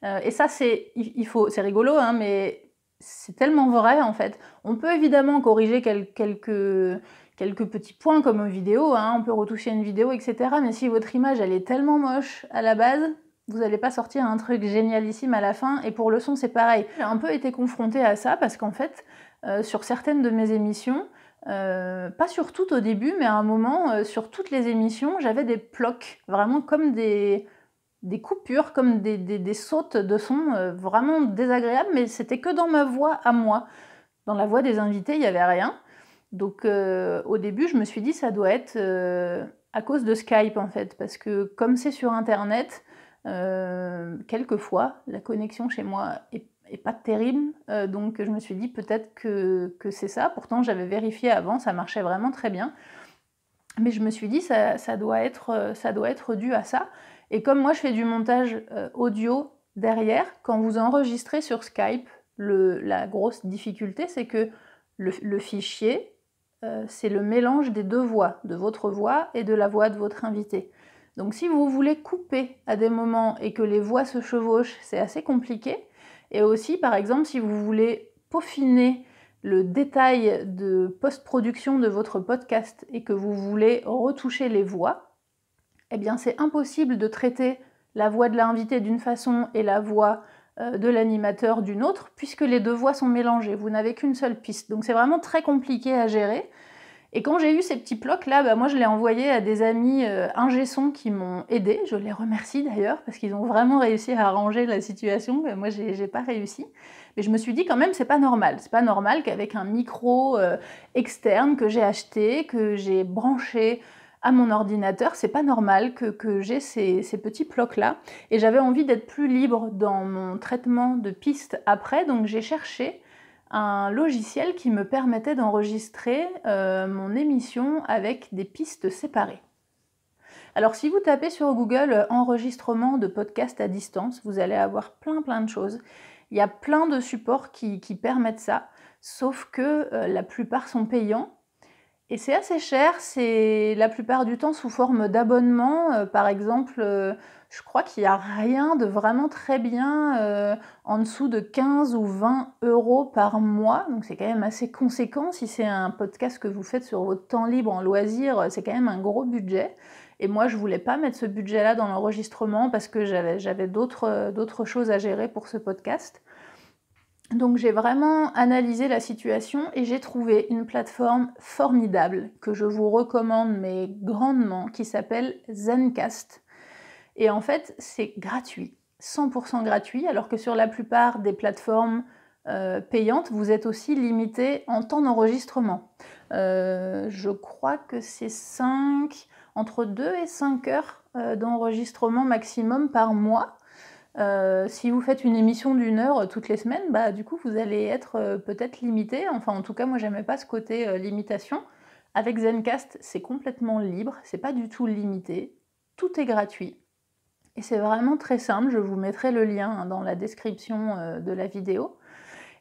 et ça, c'est, il faut, c'est rigolo, hein, mais c'est tellement vrai en fait. On peut évidemment corriger quelques petits points comme une vidéo, hein, on peut retoucher une vidéo, etc. Mais si votre image elle est tellement moche à la base, vous n'allez pas sortir un truc génialissime à la fin. Et pour le son, c'est pareil. J'ai un peu été confrontée à ça parce qu'en fait, euh, sur certaines de mes émissions, euh, pas sur toutes au début, mais à un moment, euh, sur toutes les émissions, j'avais des blocs, vraiment comme des, coupures, comme des, sautes de son, vraiment désagréables, mais c'était que dans ma voix à moi. Dans la voix des invités, il n'y avait rien. Donc au début, je me suis dit, ça doit être à cause de Skype, en fait, parce que comme c'est sur Internet, euh, quelquefois, la connexion chez moi est, pas terrible, euh, donc je me suis dit peut-être que, c'est ça. Pourtant, j'avais vérifié avant, ça marchait vraiment très bien. Mais je me suis dit, ça, doit être, ça doit être dû à ça. Et comme moi, je fais du montage euh, audio derrière, quand vous enregistrez sur Skype, la grosse difficulté, c'est que le, fichier, euh, c'est le mélange des deux voix, de votre voix et de la voix de votre invité. Donc si vous voulez couper à des moments et que les voix se chevauchent, c'est assez compliqué. Et aussi, par exemple, si vous voulez peaufiner le détail de post-production de votre podcast et que vous voulez retoucher les voix, eh bien c'est impossible de traiter la voix de l'invité d'une façon et la voix euh, de l'animateur d'une autre, puisque les deux voix sont mélangées. Vous n'avez qu'une seule piste. Donc c'est vraiment très compliqué à gérer. Et quand j'ai eu ces petits blocs là, bah, moi je l'ai envoyé à des amis euh, ingé qui m'ont aidé. Je les remercie d'ailleurs parce qu'ils ont vraiment réussi à arranger la situation. Moi, moi j'ai pas réussi. Mais je me suis dit quand même c'est pas normal. C'est pas normal qu'avec un micro euh, externe que j'ai acheté, que j'ai branché à mon ordinateur, c'est pas normal que, j'ai ces, petits blocs là. Et j'avais envie d'être plus libre dans mon traitement de piste après, donc j'ai cherché un logiciel qui me permettait d'enregistrer euh, mon émission avec des pistes séparées. Alors si vous tapez sur Google euh, enregistrement de podcast à distance, vous allez avoir plein plein de choses. Il y a plein de supports qui, permettent ça, sauf que euh, la plupart sont payants et c'est assez cher, c'est la plupart du temps sous forme d'abonnement. Euh, par exemple, euh, je crois qu'il n'y a rien de vraiment très bien euh, en dessous de 15 ou 20 euros par mois. Donc c'est quand même assez conséquent. Si c'est un podcast que vous faites sur votre temps libre en loisir, c'est quand même un gros budget. Et moi, je voulais pas mettre ce budget-là dans l'enregistrement parce que j'avais d'autres choses à gérer pour ce podcast. Donc j'ai vraiment analysé la situation et j'ai trouvé une plateforme formidable que je vous recommande mais grandement qui s'appelle Zencast. Et en fait c'est gratuit, 100% gratuit alors que sur la plupart des plateformes euh, payantes vous êtes aussi limité en temps d'enregistrement. Euh, je crois que c'est 5, entre 2 et 5 heures euh, d'enregistrement maximum par mois. Euh, si vous faites une émission d'une heure euh, toutes les semaines, bah, du coup, vous allez être euh, peut-être limité. Enfin, en tout cas, moi, j'aimais pas ce côté limitation. Avec Zencast, c'est complètement libre, c'est pas du tout limité. Tout est gratuit. Et c'est vraiment très simple. Je vous mettrai le lien hein, dans la description de la vidéo.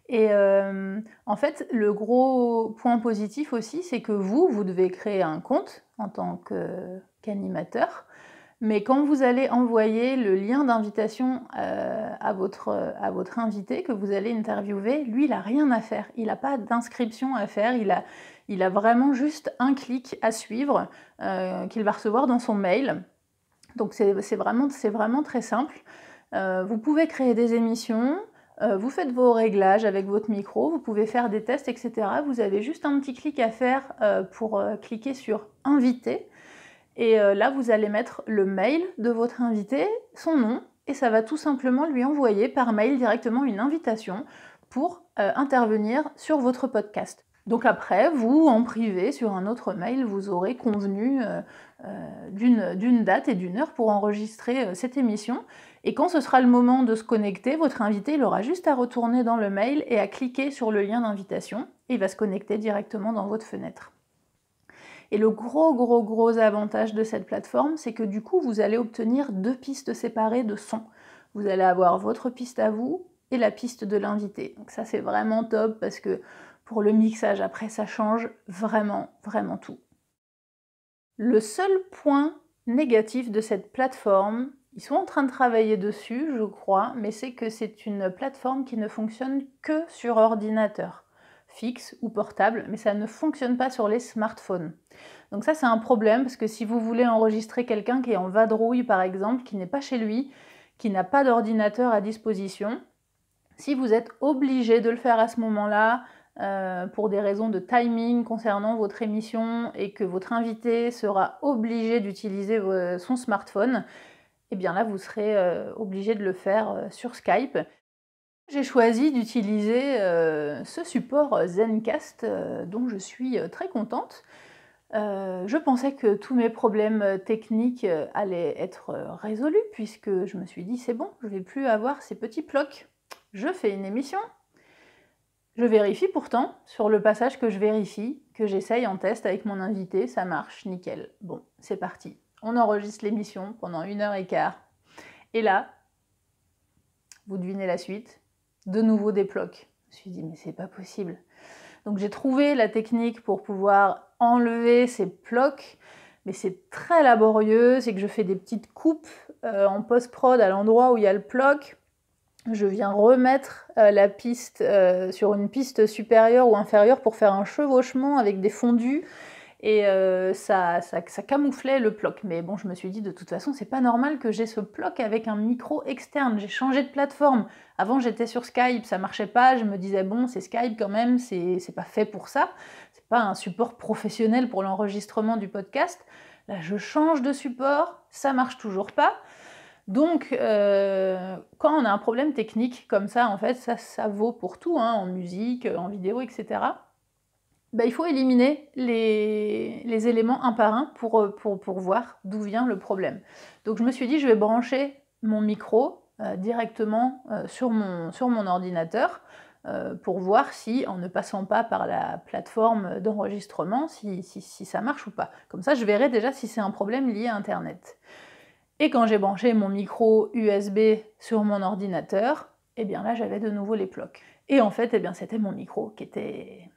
Et en fait, le gros point positif aussi, c'est que vous, vous devez créer un compte en tant qu'animateur. Mais quand vous allez envoyer le lien d'invitation euh, à, votre, invité que vous allez interviewer, lui, il n'a rien à faire. Il n'a pas d'inscription à faire. Il a, vraiment juste un clic à suivre euh, qu'il va recevoir dans son mail. Donc c'est vraiment, très simple. Euh, vous pouvez créer des émissions, vous faites vos réglages avec votre micro, vous pouvez faire des tests, etc. Vous avez juste un petit clic à faire pour cliquer sur inviter et euh, là, vous allez mettre le mail de votre invité, son nom, et ça va tout simplement lui envoyer par mail directement une invitation pour euh, intervenir sur votre podcast. Donc après, vous, en privé, sur un autre mail, vous aurez convenu euh, d'une date et d'une heure pour enregistrer cette émission. Et quand ce sera le moment de se connecter, votre invité, il aura juste à retourner dans le mail et à cliquer sur le lien d'invitation. Et il va se connecter directement dans votre fenêtre. Et le gros, gros, gros avantage de cette plateforme, c'est que du coup, vous allez obtenir deux pistes séparées de son. Vous allez avoir votre piste à vous et la piste de l'invité. Donc ça, c'est vraiment top parce que pour le mixage, après, ça change vraiment, vraiment tout. Le seul point négatif de cette plateforme, ils sont en train de travailler dessus, je crois, mais c'est que c'est une plateforme qui ne fonctionne que sur ordinateur fixe ou portable, mais ça ne fonctionne pas sur les smartphones. Donc ça c'est un problème parce que si vous voulez enregistrer quelqu'un qui est en vadrouille par exemple, qui n'est pas chez lui, qui n'a pas d'ordinateur à disposition, si vous êtes obligé de le faire à ce moment-là euh, pour des raisons de timing concernant votre émission et que votre invité sera obligé d'utiliser euh, son smartphone, eh bien là vous serez euh, obligé de le faire sur Skype. J'ai choisi d'utiliser euh, ce support Zencast euh, dont je suis euh, très contente. je pensais que tous mes problèmes techniques allaient être résolus puisque je me suis dit c'est bon, je ne vais plus avoir ces petits blocs. Je fais une émission. Je vérifie pourtant sur le passage que je vérifie, que j'essaye en test avec mon invité, ça marche, nickel. Bon, c'est parti. On enregistre l'émission pendant une heure et quart. Et là, vous devinez la suite, de nouveau des blocs. Je me suis dit, mais c'est pas possible. Donc j'ai trouvé la technique pour pouvoir enlever ces blocs, mais c'est très laborieux, c'est que je fais des petites coupes euh, en post-prod à l'endroit où il y a le bloc. Je viens remettre euh, la piste euh, sur une piste supérieure ou inférieure pour faire un chevauchement avec des fondus et euh, ça, camouflait le bloc. Mais bon, je me suis dit de toute façon, c'est pas normal que j'ai ce bloc avec un micro externe. J'ai changé de plateforme. Avant, j'étais sur Skype, ça marchait pas. Je me disais bon, c'est Skype quand même, c'est pas fait pour ça. C'est pas un support professionnel pour l'enregistrement du podcast. Là, je change de support, ça marche toujours pas. Donc, euh, quand on a un problème technique comme ça, en fait, ça, vaut pour tout, hein, en musique, en vidéo, etc. Bah, il faut éliminer les, éléments un par un euh, pour, voir d'où vient le problème. Donc je me suis dit, je vais brancher mon micro euh, directement euh, sur, mon, ordinateur pour voir si, en ne passant pas par la plateforme d'enregistrement, si, ça marche ou pas. Comme ça, je verrai déjà si c'est un problème lié à Internet. Et quand j'ai branché mon micro USB sur mon ordinateur, eh bien là, j'avais de nouveau les blocs. Et en fait, eh bien, c'était mon micro qui était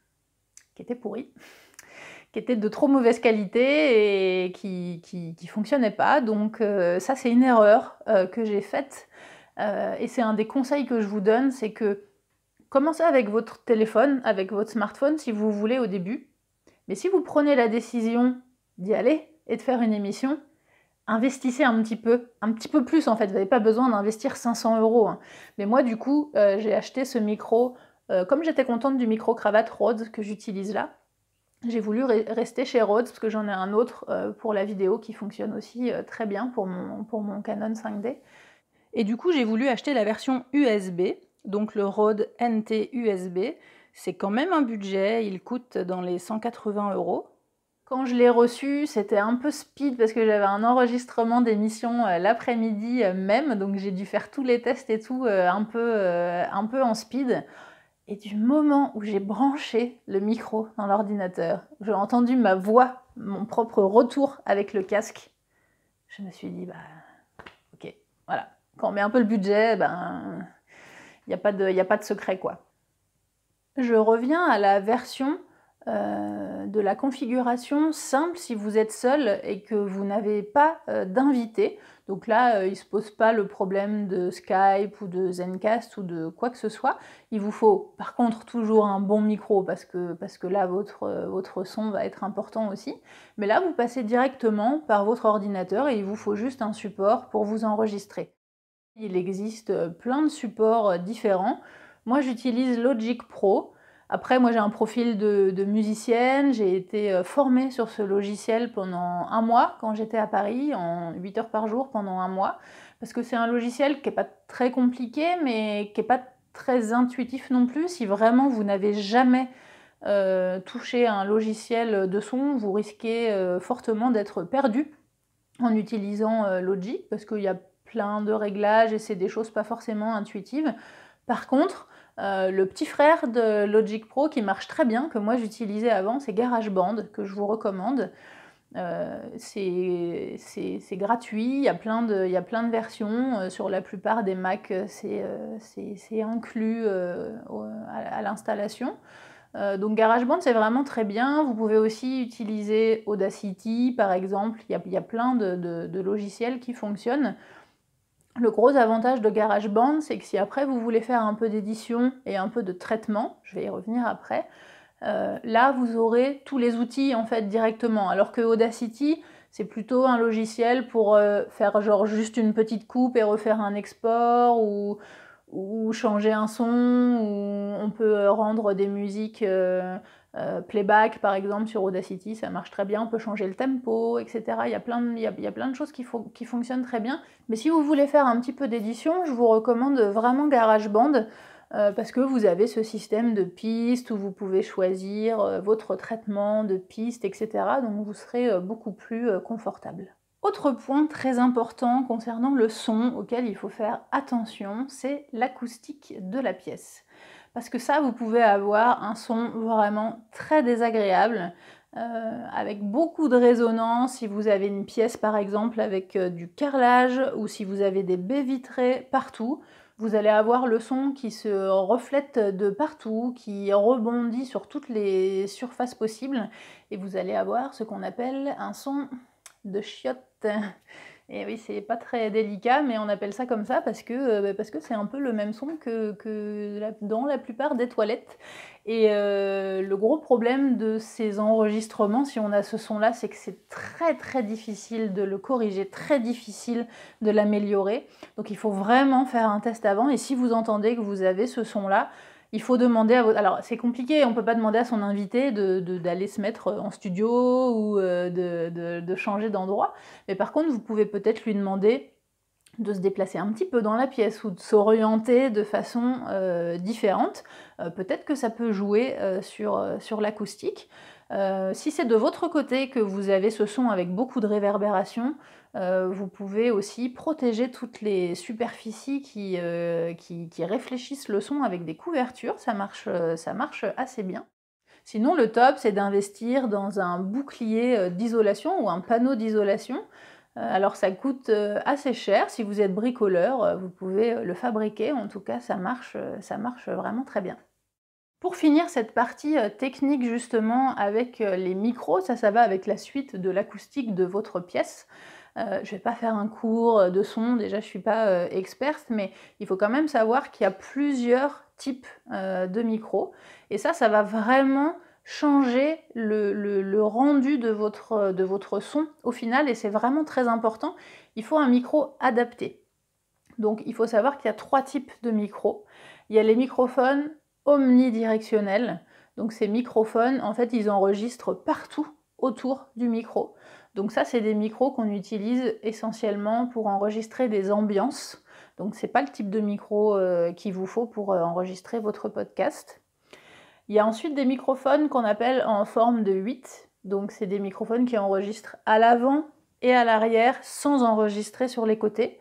qui était pourri, qui était de trop mauvaise qualité et qui qui, fonctionnait pas. Donc euh, ça c'est une erreur euh, que j'ai faite euh, et c'est un des conseils que je vous donne, c'est que commencez avec votre téléphone, avec votre smartphone si vous voulez au début, mais si vous prenez la décision d'y aller et de faire une émission, investissez un petit peu, un petit peu plus en fait. Vous n'avez pas besoin d'investir 500 euros. Hein. Mais moi du coup j'ai acheté ce micro euh, comme j'étais contente du micro-cravate Rhodes que j'utilise là, j'ai voulu rester chez Rhodes parce que j'en ai un autre euh, pour la vidéo qui fonctionne aussi euh, très bien pour mon, Canon 5D. Et du coup, j'ai voulu acheter la version USB, donc le Rode NT USB. C'est quand même un budget, il coûte dans les 180 euros. Quand je l'ai reçu, c'était un peu speed parce que j'avais un enregistrement d'émission l'après-midi même, donc j'ai dû faire tous les tests et tout un peu en speed. Et du moment où j'ai branché le micro dans l'ordinateur, j'ai entendu ma voix, mon propre retour avec le casque, je me suis dit, bah, ok, voilà. Quand on met un peu le budget, ben, il n'y a, a, pas de secret, quoi. Je reviens à la version euh, de la configuration simple si vous êtes seul et que vous n'avez pas d'invités. Euh, d'invité. Donc là, euh, il ne se pose pas le problème de Skype ou de Zencast ou de quoi que ce soit. Il vous faut par contre toujours un bon micro parce que, parce que là, votre, votre son va être important aussi. Mais là, vous passez directement par votre ordinateur et il vous faut juste un support pour vous enregistrer. Il existe plein de supports différents. Moi, j'utilise Logic Pro. Après, moi j'ai un profil de, musicienne, j'ai été euh, formée sur ce logiciel pendant un mois quand j'étais à Paris, en 8 heures par jour pendant un mois, parce que c'est un logiciel qui n'est pas très compliqué, mais qui n'est pas très intuitif non plus. Si vraiment vous n'avez jamais euh, touché un logiciel de son, vous risquez euh, fortement d'être perdu en utilisant Logic, parce qu'il y a plein de réglages et c'est des choses pas forcément intuitives. Par contre, euh, le petit frère de Logic Pro qui marche très bien, que moi j'utilisais avant, c'est GarageBand, que je vous recommande. Euh, c'est gratuit, il y, a plein de, versions. Euh, sur la plupart des Mac, c'est inclus à, l'installation. donc GarageBand, c'est vraiment très bien. Vous pouvez aussi utiliser Audacity, par exemple. Il y a, plein de, logiciels qui fonctionnent. Le gros avantage de GarageBand, c'est que si après vous voulez faire un peu d'édition et un peu de traitement, je vais y revenir après, euh, là vous aurez tous les outils en fait directement. Alors que Audacity, c'est plutôt un logiciel pour euh, faire genre juste une petite coupe et refaire un export ou, changer un son, ou on peut rendre des musiques euh, euh, playback, par exemple, sur Audacity, ça marche très bien. On peut changer le tempo, etc. Il y a plein de, choses qui, fonctionnent très bien. Mais si vous voulez faire un petit peu d'édition, je vous recommande vraiment GarageBand. Euh, parce que vous avez ce système de pistes où vous pouvez choisir euh, votre traitement de pistes, etc. Donc vous serez beaucoup plus confortable. Autre point très important concernant le son auquel il faut faire attention, c'est l'acoustique de la pièce parce que ça, vous pouvez avoir un son vraiment très désagréable, euh, avec beaucoup de résonance, si vous avez une pièce par exemple avec euh, du carrelage ou si vous avez des baies vitrées partout, vous allez avoir le son qui se reflète de partout, qui rebondit sur toutes les surfaces possibles et vous allez avoir ce qu'on appelle un son de chiotte. Et eh oui, c'est pas très délicat, mais on appelle ça comme ça parce que euh, bah, c'est un peu le même son que, dans la plupart des toilettes. Et euh, le gros problème de ces enregistrements, si on a ce son-là, c'est que c'est très très difficile de le corriger, très difficile de l'améliorer. Donc il faut vraiment faire un test avant. Et si vous entendez que vous avez ce son-là, il faut demander à votre... Alors c'est compliqué, on ne peut pas demander à son invité d'aller se mettre euh, en studio ou euh, de, changer d'endroit, mais par contre vous pouvez peut-être lui demander de se déplacer un petit peu dans la pièce ou de s'orienter de façon euh, différente. peut-être que ça peut jouer sur, sur l'acoustique. Euh, si c'est de votre côté que vous avez ce son avec beaucoup de réverbération, euh, vous pouvez aussi protéger toutes les superficies qui, euh, réfléchissent le son avec des couvertures, ça marche, assez bien. Sinon, le top, c'est d'investir dans un bouclier d'isolation ou un panneau d'isolation. Alors ça coûte assez cher, si vous êtes bricoleur, vous pouvez le fabriquer, en tout cas ça marche vraiment très bien. Pour finir cette partie euh, technique justement avec euh, les micros, ça ça va avec la suite de l'acoustique de votre pièce. Euh, je ne vais pas faire un cours de son, déjà je ne suis pas experte, mais il faut quand même savoir qu'il y a plusieurs types de micros. Et ça, ça va vraiment changer le, rendu de votre, de votre son au final, et c'est vraiment très important. Il faut un micro adapté. Donc il faut savoir qu'il y a trois types de micros. Il y a les microphones omnidirectionnels. Donc ces microphones, en fait, ils enregistrent partout autour du micro. Donc ça, c'est des micros qu'on utilise essentiellement pour enregistrer des ambiances. Donc c'est pas le type de micro euh, qu'il vous faut pour euh, enregistrer votre podcast. Il y a ensuite des microphones qu'on appelle en forme de 8. Donc c'est des microphones qui enregistrent à l'avant et à l'arrière sans enregistrer sur les côtés.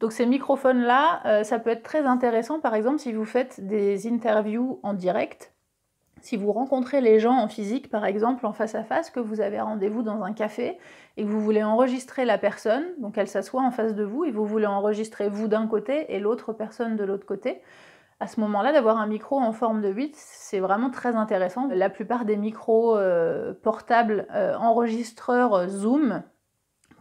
Donc ces microphones-là, euh, ça peut être très intéressant, par exemple, si vous faites des interviews en direct, si vous rencontrez les gens en physique, par exemple, en face à face, que vous avez rendez-vous dans un café et que vous voulez enregistrer la personne, donc elle s'assoit en face de vous et vous voulez enregistrer vous d'un côté et l'autre personne de l'autre côté, à ce moment-là, d'avoir un micro en forme de 8, c'est vraiment très intéressant. La plupart des micros euh, portables euh, enregistreurs Zoom,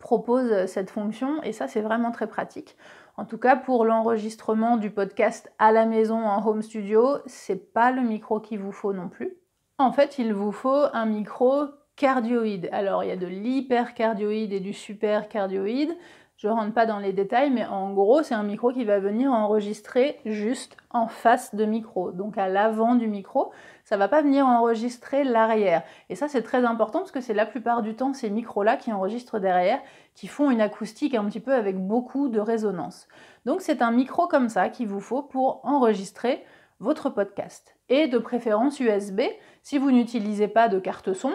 propose euh, cette fonction et ça c'est vraiment très pratique. En tout cas, pour l'enregistrement du podcast à la maison en home studio, c'est pas le micro qu'il vous faut non plus. En fait, il vous faut un micro cardioïde. Alors, il y a de l'hypercardioïde et du supercardioïde. Je rentre pas dans les détails, mais en gros, c'est un micro qui va venir enregistrer juste en face de micro, donc à l'avant du micro. Ça va pas venir enregistrer l'arrière. Et ça, c'est très important parce que c'est la plupart du temps ces micros-là qui enregistrent derrière, qui font une acoustique un petit peu avec beaucoup de résonance. Donc c'est un micro comme ça qu'il vous faut pour enregistrer votre podcast. Et de préférence USB, si vous n'utilisez pas de carte son,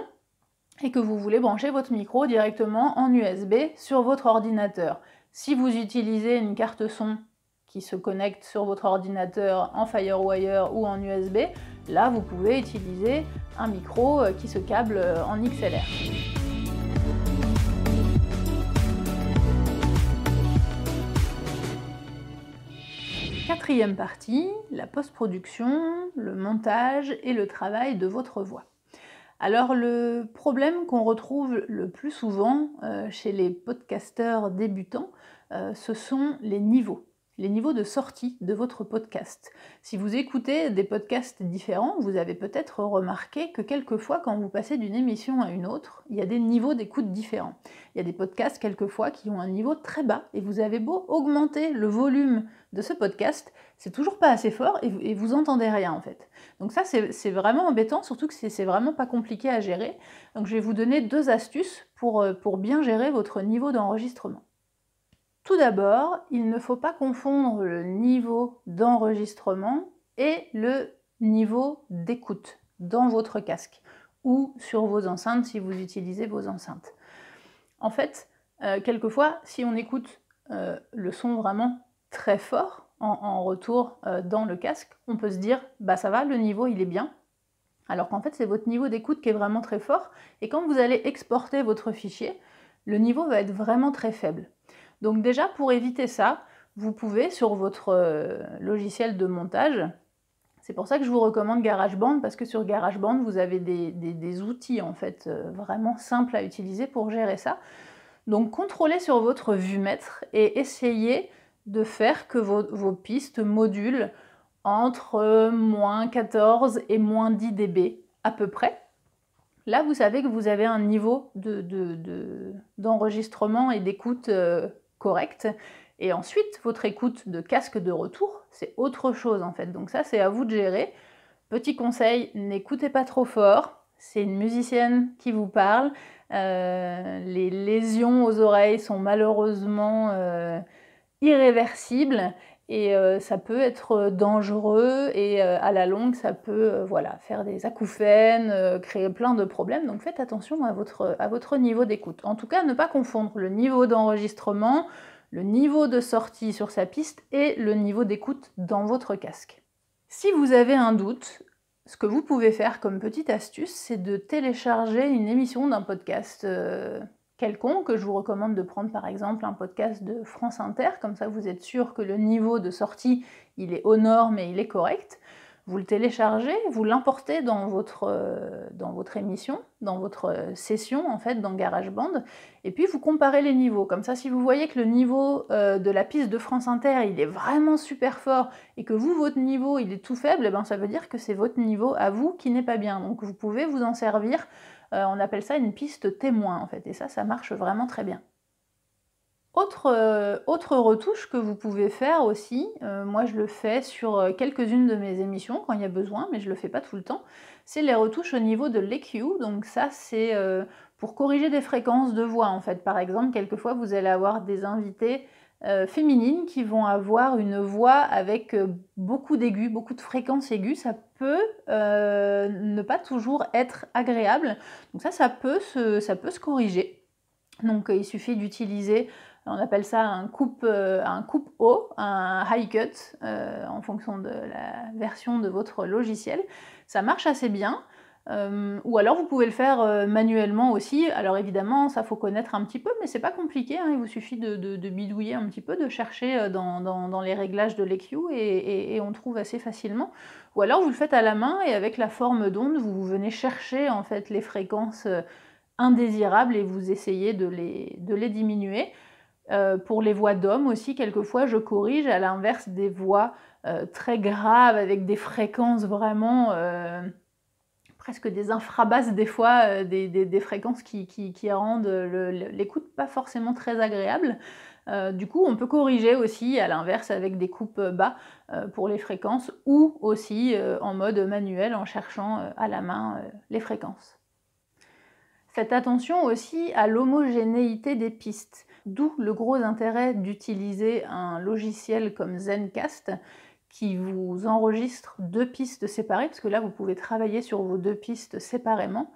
et que vous voulez brancher votre micro directement en USB sur votre ordinateur. Si vous utilisez une carte son qui se connecte sur votre ordinateur en FireWire ou en USB, là vous pouvez utiliser un micro euh, qui se câble euh, en XLR. Quatrième partie, la post-production, le montage et le travail de votre voix. Alors le problème qu'on retrouve le plus souvent euh, chez les podcasteurs débutants, euh, ce sont les niveaux les niveaux de sortie de votre podcast. Si vous écoutez des podcasts différents, vous avez peut-être remarqué que quelquefois, quand vous passez d'une émission à une autre, il y a des niveaux d'écoute différents. Il y a des podcasts quelquefois qui ont un niveau très bas et vous avez beau augmenter le volume de ce podcast, c'est toujours pas assez fort et vous, et vous entendez rien en fait. Donc ça c'est vraiment embêtant, surtout que c'est vraiment pas compliqué à gérer. Donc je vais vous donner deux astuces pour, euh, pour bien gérer votre niveau d'enregistrement. Tout d'abord, il ne faut pas confondre le niveau d'enregistrement et le niveau d'écoute dans votre casque ou sur vos enceintes si vous utilisez vos enceintes. En fait, euh, quelquefois, si on écoute euh, le son vraiment très fort en, retour euh, dans le casque, on peut se dire bah ça va, le niveau il est bien. Alors qu'en fait, c'est votre niveau d'écoute qui est vraiment très fort et quand vous allez exporter votre fichier, le niveau va être vraiment très faible. Donc déjà, pour éviter ça, vous pouvez sur votre euh, logiciel de montage, c'est pour ça que je vous recommande GarageBand, parce que sur GarageBand, vous avez des, outils en fait euh, vraiment simples à utiliser pour gérer ça. Donc contrôlez sur votre vue maître et essayez de faire que vos, pistes modulent entre euh, moins 14 et moins 10 dB à peu près. Là, vous savez que vous avez un niveau d'enregistrement de, de, et d'écoute correcte. Et ensuite, votre écoute de casque de retour, c'est autre chose en fait. Donc ça, c'est à vous de gérer. Petit conseil, n'écoutez pas trop fort. C'est une musicienne qui vous parle. Euh, les lésions aux oreilles sont malheureusement euh, irréversibles et euh, ça peut être euh, dangereux et euh, à la longue ça peut voilà faire des acouphènes, créer plein de problèmes. Donc faites attention à votre, à votre niveau d'écoute. En tout cas, ne pas confondre le niveau d'enregistrement, le niveau de sortie sur sa piste et le niveau d'écoute dans votre casque. Si vous avez un doute, ce que vous pouvez faire comme petite astuce, c'est de télécharger une émission d'un podcast quelconque. Je vous recommande de prendre par exemple un podcast de France Inter, comme ça vous êtes sûr que le niveau de sortie, il est au norme et il est correct. Vous le téléchargez, vous l'importez dans votre, euh, dans votre émission, dans votre euh, session en fait, dans GarageBand, et puis vous comparez les niveaux. Comme ça, si vous voyez que le niveau euh, de la piste de France Inter, il est vraiment super fort, et que vous, votre niveau, il est tout faible, eh ben, ça veut dire que c'est votre niveau à vous qui n'est pas bien. Donc vous pouvez vous en servir euh, on appelle ça une piste témoin en fait, et ça, ça marche vraiment très bien. Autre, euh, autre, retouche que vous pouvez faire aussi, euh, moi je le fais sur quelques-unes de mes émissions quand il y a besoin, mais je le fais pas tout le temps, c'est les retouches au niveau de l'EQ. Donc ça c'est pour corriger des fréquences de voix en fait. Par exemple, quelquefois vous allez avoir des invités euh, féminines qui vont avoir une voix avec euh, beaucoup d'aigus, beaucoup de fréquences aiguës, ça peut euh, ne pas toujours être agréable. Donc ça, ça peut se, corriger. Donc il suffit d'utiliser on appelle ça un coupe, un coupe haut, un high cut, en fonction de la version de votre logiciel. Ça marche assez bien. Euh, ou alors vous pouvez le faire euh, manuellement aussi. Alors évidemment, ça faut connaître un petit peu, mais c'est pas compliqué. Hein. Il vous suffit de, bidouiller un petit peu, de chercher euh, dans, les réglages de l'EQ et, on trouve assez facilement. Ou alors vous le faites à la main et avec la forme d'onde, vous venez chercher en fait les fréquences indésirables et vous essayez de les, de les diminuer. pour les voix d'homme aussi, quelquefois, je corrige à l'inverse des voix très graves avec des fréquences vraiment presque des infrabasses des fois, euh, des, fréquences qui, rendent l'écoute pas forcément très agréable. Euh, du coup, on peut corriger aussi à l'inverse avec des coupes bas euh, pour les fréquences ou aussi en mode manuel en cherchant à la main les fréquences. Faites attention aussi à l'homogénéité des pistes, d'où le gros intérêt d'utiliser un logiciel comme Zencast qui vous enregistre deux pistes séparées, parce que là, vous pouvez travailler sur vos deux pistes séparément.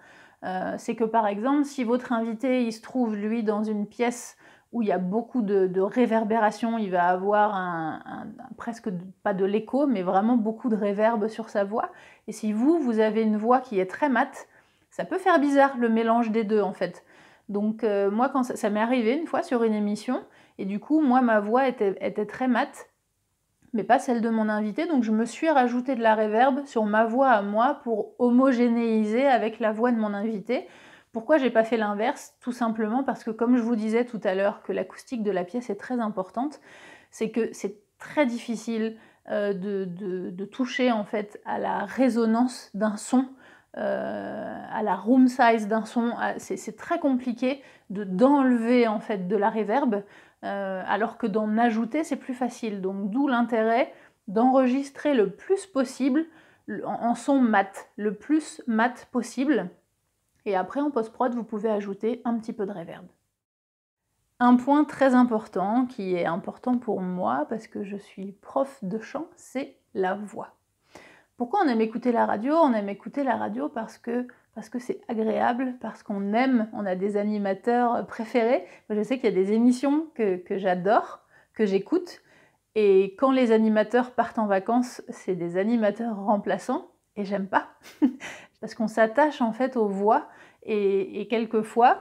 Euh, c'est que par exemple, si votre invité, il se trouve, lui, dans une pièce où il y a beaucoup de, réverbération, il va avoir presque pas de l'écho, mais vraiment beaucoup de réverb sur sa voix. Et si vous, vous avez une voix qui est très mate, ça peut faire bizarre le mélange des deux en fait. Donc euh, moi, quand ça, m'est arrivé une fois sur une émission, et du coup, moi, ma voix était, était très mate, mais pas celle de mon invité. Donc je me suis rajouté de la réverbe sur ma voix à moi pour homogénéiser avec la voix de mon invité. Pourquoi j'ai pas fait l'inverse Tout simplement parce que comme je vous disais tout à l'heure que l'acoustique de la pièce est très importante, c'est que c'est très difficile euh, de, toucher en fait à la résonance d'un son euh, à la room size d'un son, ah, c'est très compliqué d'enlever de, en fait de la reverb euh, alors que d'en ajouter, c'est plus facile. Donc d'où l'intérêt d'enregistrer le plus possible en son mat, le plus mat possible. Et après, en post-prod, vous pouvez ajouter un petit peu de reverb. Un point très important qui est important pour moi parce que je suis prof de chant, c'est la voix. Pourquoi on aime écouter la radio On aime écouter la radio parce que parce que c'est agréable, parce qu'on aime, on a des animateurs préférés. je sais qu'il y a des émissions que, j'adore, que j'écoute, et quand les animateurs partent en vacances, c'est des animateurs remplaçants, et j'aime pas, parce qu'on s'attache en fait aux voix, et, quelquefois,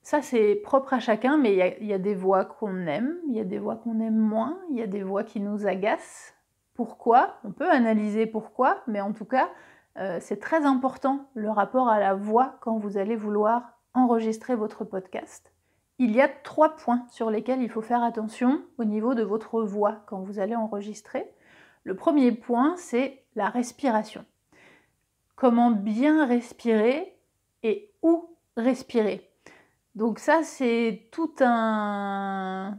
ça c'est propre à chacun, mais il y, a des voix qu'on aime, il y a des voix qu'on aime moins, il y a des voix qui nous agacent. Pourquoi On peut analyser pourquoi, mais en tout cas, euh, c'est très important le rapport à la voix quand vous allez vouloir enregistrer votre podcast. Il y a trois points sur lesquels il faut faire attention au niveau de votre voix quand vous allez enregistrer. Le premier point, c'est la respiration. Comment bien respirer et où respirer. Donc ça, c'est toute une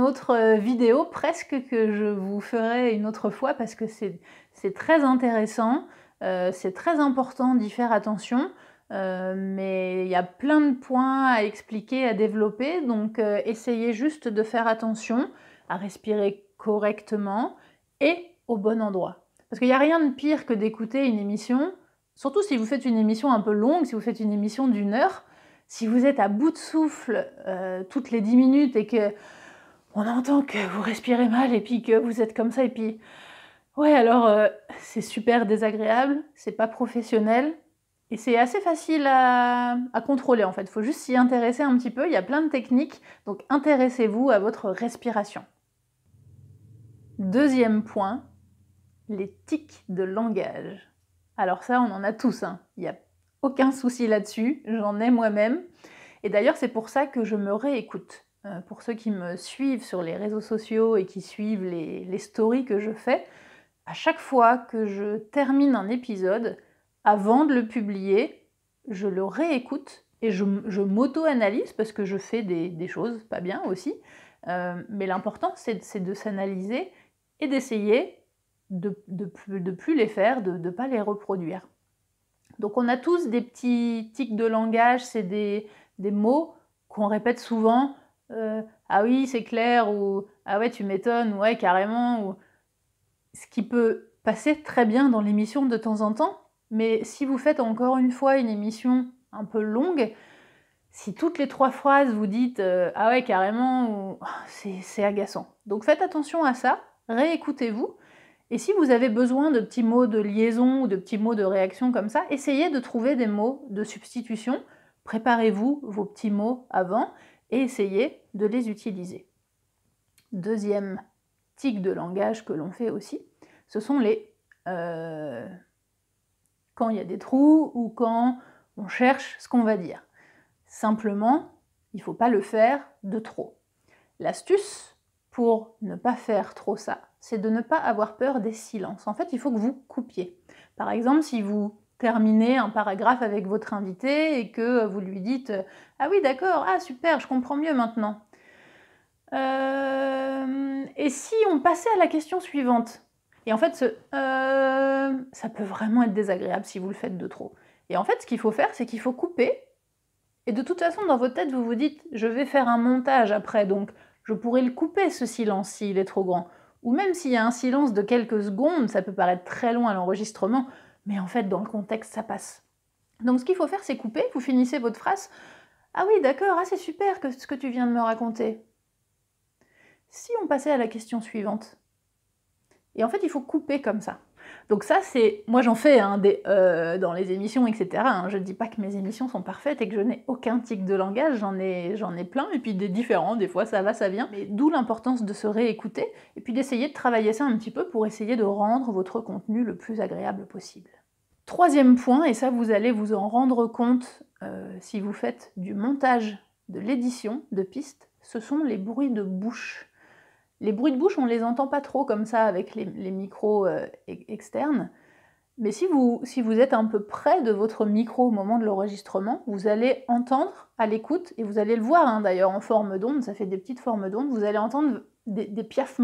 autre euh, vidéo presque que je vous ferai une autre fois parce que c'est très intéressant. Euh, c'est très important d'y faire attention, euh, mais il y a plein de points à expliquer, à développer, donc euh, essayez juste de faire attention à respirer correctement et au bon endroit. Parce qu'il n'y a rien de pire que d'écouter une émission, surtout si vous faites une émission un peu longue, si vous faites une émission d'une heure, si vous êtes à bout de souffle toutes les 10 minutes et que on entend que vous respirez mal et puis que vous êtes comme ça et puis Ouais, alors euh, c'est super désagréable, c'est pas professionnel et c'est assez facile à, contrôler en fait. Faut juste s'y intéresser un petit peu. Il y a plein de techniques, donc intéressez-vous à votre respiration. Deuxième point, les tics de langage. Alors ça, on en a tous. Hein. Il n'y a aucun souci là-dessus. J'en ai moi-même. Et d'ailleurs, c'est pour ça que je me réécoute. Euh, pour ceux qui me suivent sur les réseaux sociaux et qui suivent les stories que je fais, à chaque fois que je termine un épisode, avant de le publier, je le réécoute et je, m'auto-analyse parce que je fais des, choses pas bien aussi. Euh, mais l'important, c'est de s'analyser et d'essayer de ne plus les faire, de ne pas les reproduire. Donc on a tous des petits tics de langage, c'est des, mots qu'on répète souvent. Euh, ah oui, c'est clair, ou ah ouais, tu m'étonnes, ouais, carrément, ou ce qui peut passer très bien dans l'émission de temps en temps, mais si vous faites encore une fois une émission un peu longue, si toutes les trois phrases vous dites euh, ah ouais carrément oh, c'est, c'est agaçant. Donc faites attention à ça, réécoutez-vous. Et si vous avez besoin de petits mots de liaison ou de petits mots de réaction comme ça, essayez de trouver des mots de substitution. Préparez-vous vos petits mots avant et essayez de les utiliser. Deuxième de langage que l'on fait aussi, ce sont les euh, quand il y a des trous ou quand on cherche ce qu'on va dire. Simplement, il ne faut pas le faire de trop. L'astuce pour ne pas faire trop ça, c'est de ne pas avoir peur des silences. En fait, il faut que vous coupiez. Par exemple, si vous terminez un paragraphe avec votre invité et que vous lui dites ⁇ Ah oui, d'accord, ah super, je comprends mieux maintenant ⁇ euh, et si on passait à la question suivante Et en fait, ce, euh, ça peut vraiment être désagréable si vous le faites de trop. Et en fait, ce qu'il faut faire, c'est qu'il faut couper. Et de toute façon, dans votre tête, vous vous dites, je vais faire un montage après, donc je pourrais le couper, ce silence, s'il est trop grand. Ou même s'il y a un silence de quelques secondes, ça peut paraître très long à l'enregistrement, mais en fait, dans le contexte, ça passe. Donc ce qu'il faut faire, c'est couper, vous finissez votre phrase. Ah oui, d'accord, ah, c'est super ce que tu viens de me raconter si on passait à la question suivante Et en fait, il faut couper comme ça. Donc ça, c'est... Moi, j'en fais hein, des, euh, dans les émissions, etc. Hein. Je ne dis pas que mes émissions sont parfaites et que je n'ai aucun tic de langage. J'en ai, j'en ai plein, et puis des différents. Des fois, ça va, ça vient. Mais d'où l'importance de se réécouter, et puis d'essayer de travailler ça un petit peu pour essayer de rendre votre contenu le plus agréable possible. Troisième point, et ça, vous allez vous en rendre compte euh, si vous faites du montage, de l'édition de pistes, ce sont les bruits de bouche. Les bruits de bouche, on ne les entend pas trop comme ça avec les, micros euh, externes. Mais si vous, si vous êtes un peu près de votre micro au moment de l'enregistrement, vous allez entendre à l'écoute, et vous allez le voir hein, d'ailleurs en forme d'onde, ça fait des petites formes d'onde, vous allez entendre des, des des petits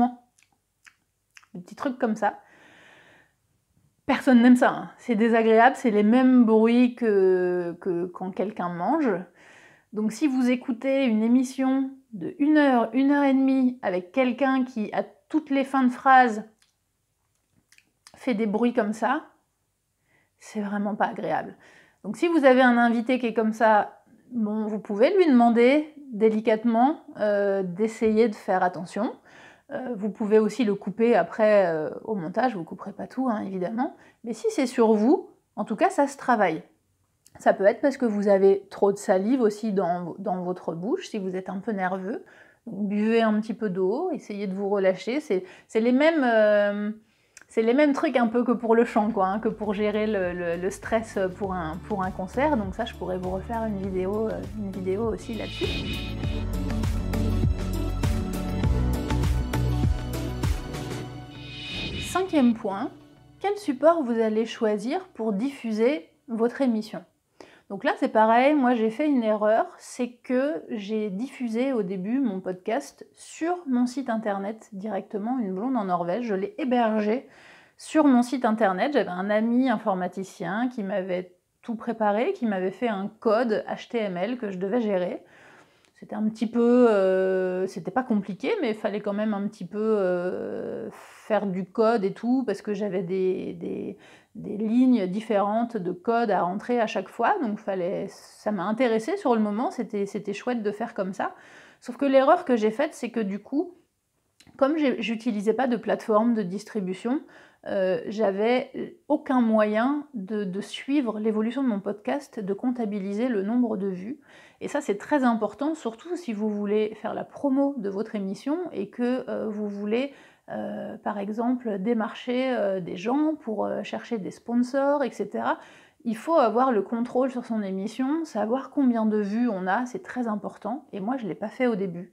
trucs comme ça. Personne n'aime ça, hein. c'est désagréable, c'est les mêmes bruits que quand quelqu'un mange. Donc si vous écoutez une émission de 1 heure, 1 heure et demie avec quelqu'un qui, à toutes les fins de phrase, fait des bruits comme ça, c'est vraiment pas agréable. Donc si vous avez un invité qui est comme ça, bon, vous pouvez lui demander délicatement euh, d'essayer de faire attention. Euh, vous pouvez aussi le couper après euh, au montage, vous ne couperez pas tout hein, évidemment. Mais si c'est sur vous, en tout cas ça se travaille. Ça peut être parce que vous avez trop de salive aussi dans, votre bouche, si vous êtes un peu nerveux. buvez un petit peu d'eau, essayez de vous relâcher. C'est les mêmes... Euh, c'est les mêmes trucs un peu que pour le chant, hein, que pour gérer le, stress pour un, pour un concert. Donc ça, je pourrais vous refaire une vidéo, euh, une vidéo aussi là-dessus. Cinquième point, quel support vous allez choisir pour diffuser votre émission donc là, c'est pareil, moi j'ai fait une erreur, c'est que j'ai diffusé au début mon podcast sur mon site internet directement, Une blonde en Norvège, je l'ai hébergé sur mon site internet. J'avais un ami informaticien qui m'avait tout préparé, qui m'avait fait un code HTML que je devais gérer. C'était un petit peu, euh, c'était pas compliqué, mais il fallait quand même un petit peu euh, faire du code et tout, parce que j'avais des, des lignes différentes de code à entrer à chaque fois. Donc fallait, ça m'a intéressé sur le moment, c'était, c'était chouette de faire comme ça. Sauf que l'erreur que j'ai faite, c'est que du coup, comme j'utilisais pas de plateforme de distribution, euh, j'avais aucun moyen de, suivre l'évolution de mon podcast, de comptabiliser le nombre de vues. Et ça, c'est très important, surtout si vous voulez faire la promo de votre émission et que euh, vous voulez euh, par exemple, démarcher euh, des gens pour euh, chercher des sponsors, etc. Il faut avoir le contrôle sur son émission, savoir combien de vues on a, c'est très important. Et moi, je ne l'ai pas fait au début.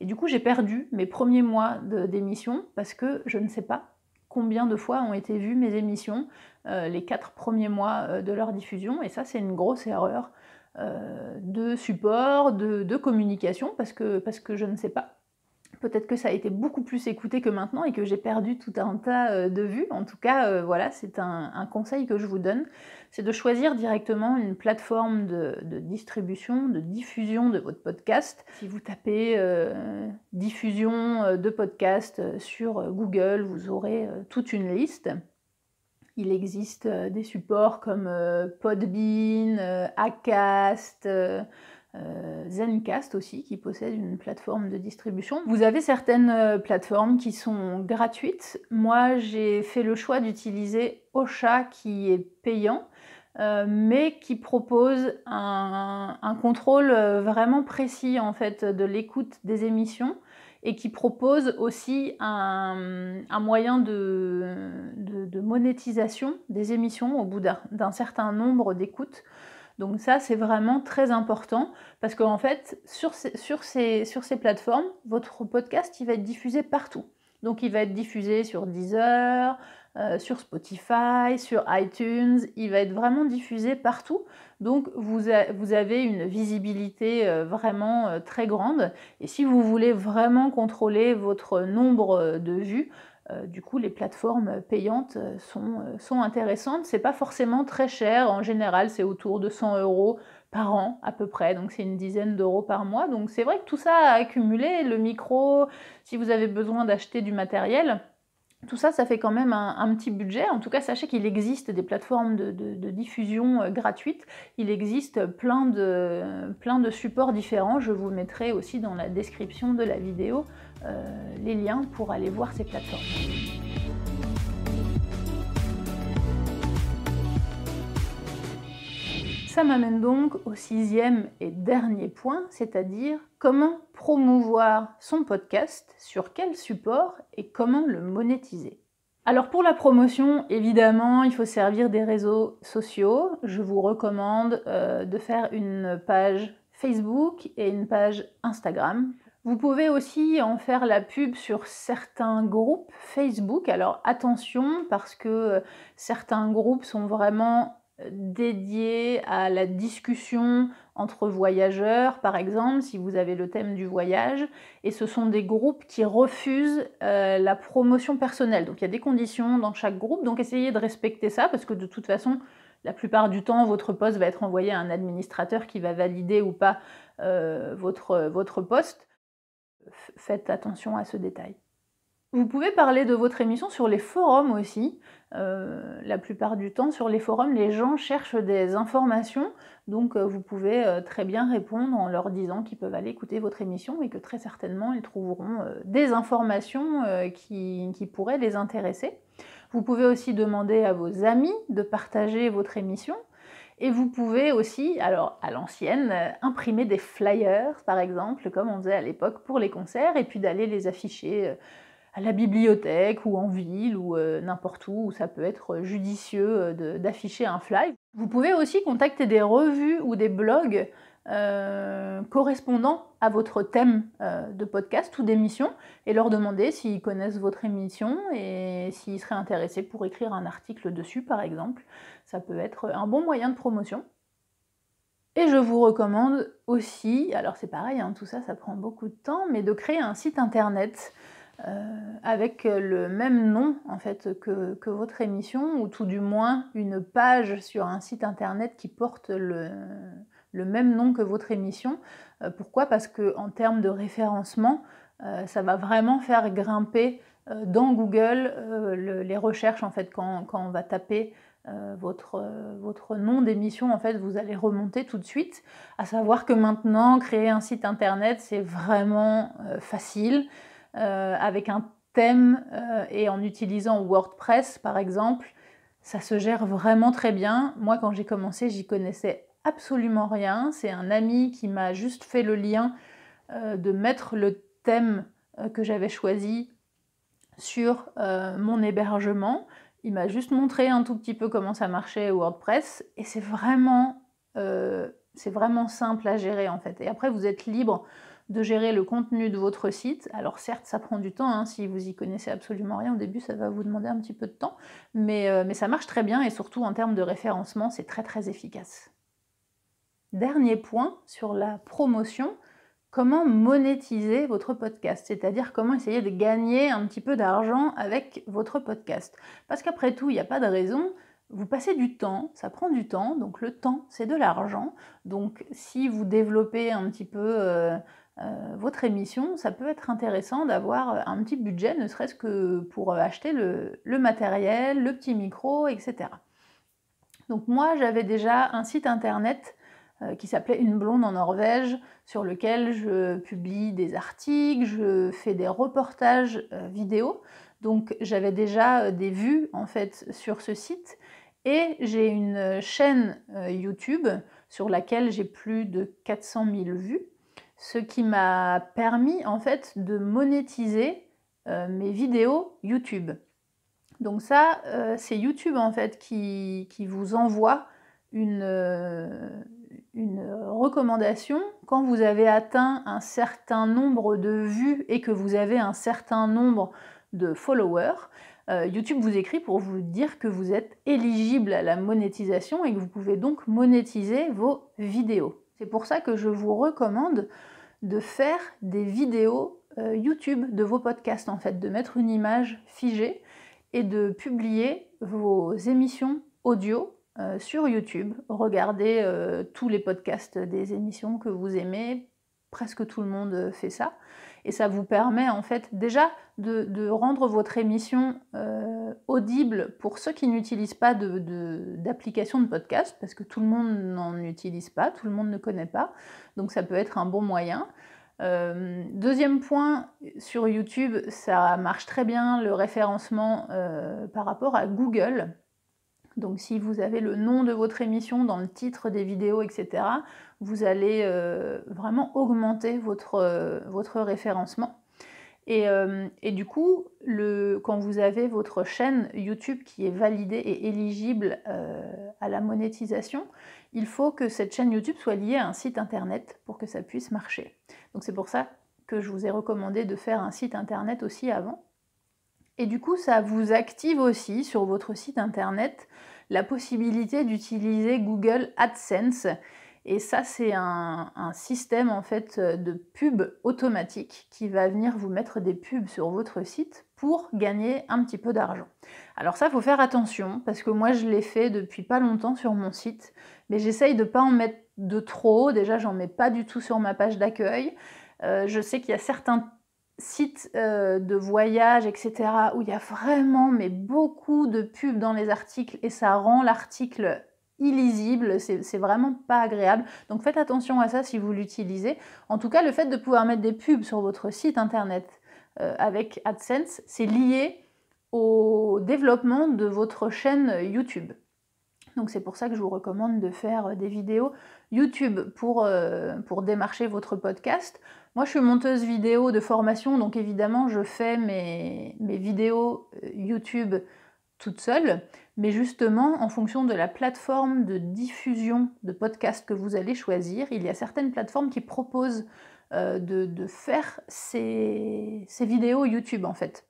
Et du coup, j'ai perdu mes premiers mois d'émission parce que je ne sais pas combien de fois ont été vues mes émissions les quatre premiers mois de leur diffusion. Et ça, c'est une grosse erreur de support, de, de communication, parce que, parce que je ne sais pas peut-être que ça a été beaucoup plus écouté que maintenant et que j'ai perdu tout un tas euh, de vues. En tout cas, euh, voilà, c'est un, conseil que je vous donne, c'est de choisir directement une plateforme de, distribution, de diffusion de votre podcast. Si vous tapez euh, diffusion de podcast sur Google, vous aurez toute une liste. Il existe des supports comme Podbean, Acast. Euh, Zencast aussi, qui possède une plateforme de distribution. Vous avez certaines euh, plateformes qui sont gratuites. Moi, j'ai fait le choix d'utiliser Ocha, qui est payant. Euh, mais qui propose un, contrôle vraiment précis en fait de l'écoute des émissions et qui propose aussi un, moyen de, monétisation des émissions au bout d'un certain nombre d'écoutes. Donc ça, c'est vraiment très important parce qu'en fait, sur ces, plateformes, votre podcast, il va être diffusé partout. Donc il va être diffusé sur Deezer, euh, sur Spotify, sur iTunes, il va être vraiment diffusé partout. Donc vous, avez une visibilité euh, vraiment euh, très grande. Et si vous voulez vraiment contrôler votre nombre de vues, euh, du coup, les plateformes payantes euh, sont, euh, sont intéressantes. C'est pas forcément très cher. En général, c'est autour de 100 euros par an à peu près, donc c'est une dizaine d'euros par mois. Donc c'est vrai que tout ça a accumulé, le micro, si vous avez besoin d'acheter du matériel, tout ça, ça fait quand même un, petit budget. En tout cas, sachez qu'il existe des plateformes de, diffusion euh, gratuites. Il existe plein de, plein de supports différents. Je vous mettrai aussi dans la description de la vidéo euh, les liens pour aller voir ces plateformes. Ça m'amène donc au sixième et dernier point, c'est-à-dire comment promouvoir son podcast, sur quel support et comment le monétiser. Alors pour la promotion, évidemment, il faut servir des réseaux sociaux. Je vous recommande euh, de faire une page Facebook et une page Instagram. Vous pouvez aussi en faire la pub sur certains groupes Facebook. Alors attention parce que euh, certains groupes sont vraiment dédié à la discussion entre voyageurs, par exemple, si vous avez le thème du voyage. Et ce sont des groupes qui refusent euh, la promotion personnelle. Donc il y a des conditions dans chaque groupe. Donc essayez de respecter ça parce que de toute façon, la plupart du temps, votre poste va être envoyé à un administrateur qui va valider ou pas euh, votre poste. Faites attention à ce détail. Vous pouvez parler de votre émission sur les forums aussi. Euh, la plupart du temps, sur les forums, les gens cherchent des informations, donc euh, vous pouvez euh, très bien répondre en leur disant qu'ils peuvent aller écouter votre émission et que très certainement ils trouveront des informations qui, qui, pourraient les intéresser. Vous pouvez aussi demander à vos amis de partager votre émission. Et vous pouvez aussi, alors à l'ancienne, imprimer des flyers par exemple, comme on faisait à l'époque pour les concerts, et puis d'aller les afficher à la bibliothèque ou en ville ou euh, n'importe où où ça peut être euh, judicieux euh, d'afficher un fly. Vous pouvez aussi contacter des revues ou des blogs correspondant à votre thème de podcast ou d'émission et leur demander s'ils connaissent votre émission et s'ils seraient intéressés pour écrire un article dessus par exemple. Ça peut être un bon moyen de promotion. Et je vous recommande aussi, alors c'est pareil, hein, tout ça ça prend beaucoup de temps, mais de créer un site internet euh, avec le même nom en fait que, votre émission ou tout du moins une page sur un site internet qui porte le, même nom que votre émission. Euh, pourquoi Parce que en termes de référencement, euh, ça va vraiment faire grimper dans Google les recherches en fait quand, on va taper votre, nom d'émission, en fait, vous allez remonter tout de suite. À savoir que maintenant, créer un site internet, c'est vraiment facile. Euh, avec un thème euh, et en utilisant WordPress par exemple, ça se gère vraiment très bien. Moi quand j'ai commencé, j'y connaissais absolument rien. C'est un ami qui m'a juste fait le lien euh, de mettre le thème que j'avais choisi sur mon hébergement. Il m'a juste montré un tout petit peu comment ça marchait WordPress et c'est vraiment, vraiment simple à gérer en fait. Et après, vous êtes libre de gérer le contenu de votre site. Alors certes, ça prend du temps, hein, si vous y connaissez absolument rien au début, ça va vous demander un petit peu de temps, mais, euh, mais ça marche très bien et surtout en termes de référencement, c'est très très efficace. Dernier point sur la promotion, comment monétiser votre podcast, c'est-à-dire comment essayer de gagner un petit peu d'argent avec votre podcast. Parce qu'après tout, il n'y a pas de raison vous passez du temps, ça prend du temps, donc le temps c'est de l'argent. Donc si vous développez un petit peu euh, euh, votre émission, ça peut être intéressant d'avoir euh, un petit budget, ne serait-ce que pour euh, acheter le, matériel, le petit micro, etc. Donc moi, j'avais déjà un site internet qui s'appelait Une blonde en Norvège, sur lequel je publie des articles, je fais des reportages vidéo. Donc j'avais déjà des vues en fait sur ce site et j'ai une chaîne YouTube sur laquelle j'ai plus de 400 000 vues ce qui m'a permis en fait de monétiser euh, mes vidéos YouTube. Donc ça, euh, c'est YouTube en fait qui, vous envoie euh, une, recommandation quand vous avez atteint un certain nombre de vues et que vous avez un certain nombre de followers. YouTube vous écrit pour vous dire que vous êtes éligible à la monétisation et que vous pouvez donc monétiser vos vidéos. C'est pour ça que je vous recommande de faire des vidéos euh, YouTube de vos podcasts, en fait, de mettre une image figée et de publier vos émissions audio euh, sur YouTube. Regardez euh, tous les podcasts des émissions que vous aimez, presque tout le monde fait ça. Et ça vous permet en fait déjà de, rendre votre émission euh, audible pour ceux qui n'utilisent pas d'application de, de podcast, parce que tout le monde n'en utilise pas, tout le monde ne connaît pas. Donc ça peut être un bon moyen. Euh, deuxième point, sur YouTube, ça marche très bien le référencement euh, par rapport à Google. Donc si vous avez le nom de votre émission dans le titre des vidéos, etc., vous allez euh, vraiment augmenter votre, euh, référencement. Euh, et, du coup, quand vous avez votre chaîne YouTube qui est validée et éligible à la monétisation, il faut que cette chaîne YouTube soit liée à un site internet pour que ça puisse marcher. Donc c'est pour ça que je vous ai recommandé de faire un site internet aussi avant. Et du coup, ça vous active aussi sur votre site internet la possibilité d'utiliser Google AdSense, et ça, c'est un, système en fait euh, de pub automatique qui va venir vous mettre des pubs sur votre site pour gagner un petit peu d'argent. Alors ça, faut faire attention parce que moi, je l'ai fait depuis pas longtemps sur mon site, mais j'essaye de pas en mettre de trop. Déjà, j'en mets pas du tout sur ma page d'accueil. Euh, je sais qu'il y a certains sites euh, de voyage, etc., où il y a vraiment mais beaucoup de pubs dans les articles et ça rend l'article illisible, c'est vraiment pas agréable. Donc faites attention à ça si vous l'utilisez. En tout cas, le fait de pouvoir mettre des pubs sur votre site internet euh, avec AdSense, c'est lié au développement de votre chaîne YouTube. Donc c'est pour ça que je vous recommande de faire euh, des vidéos YouTube euh, pour, démarcher votre podcast. Moi je suis monteuse vidéo de formation, donc évidemment je fais mes, mes vidéos YouTube toute seule mais justement en fonction de la plateforme de diffusion de podcast que vous allez choisir, il y a certaines plateformes qui proposent euh, de, faire ces, ces vidéos YouTube en fait.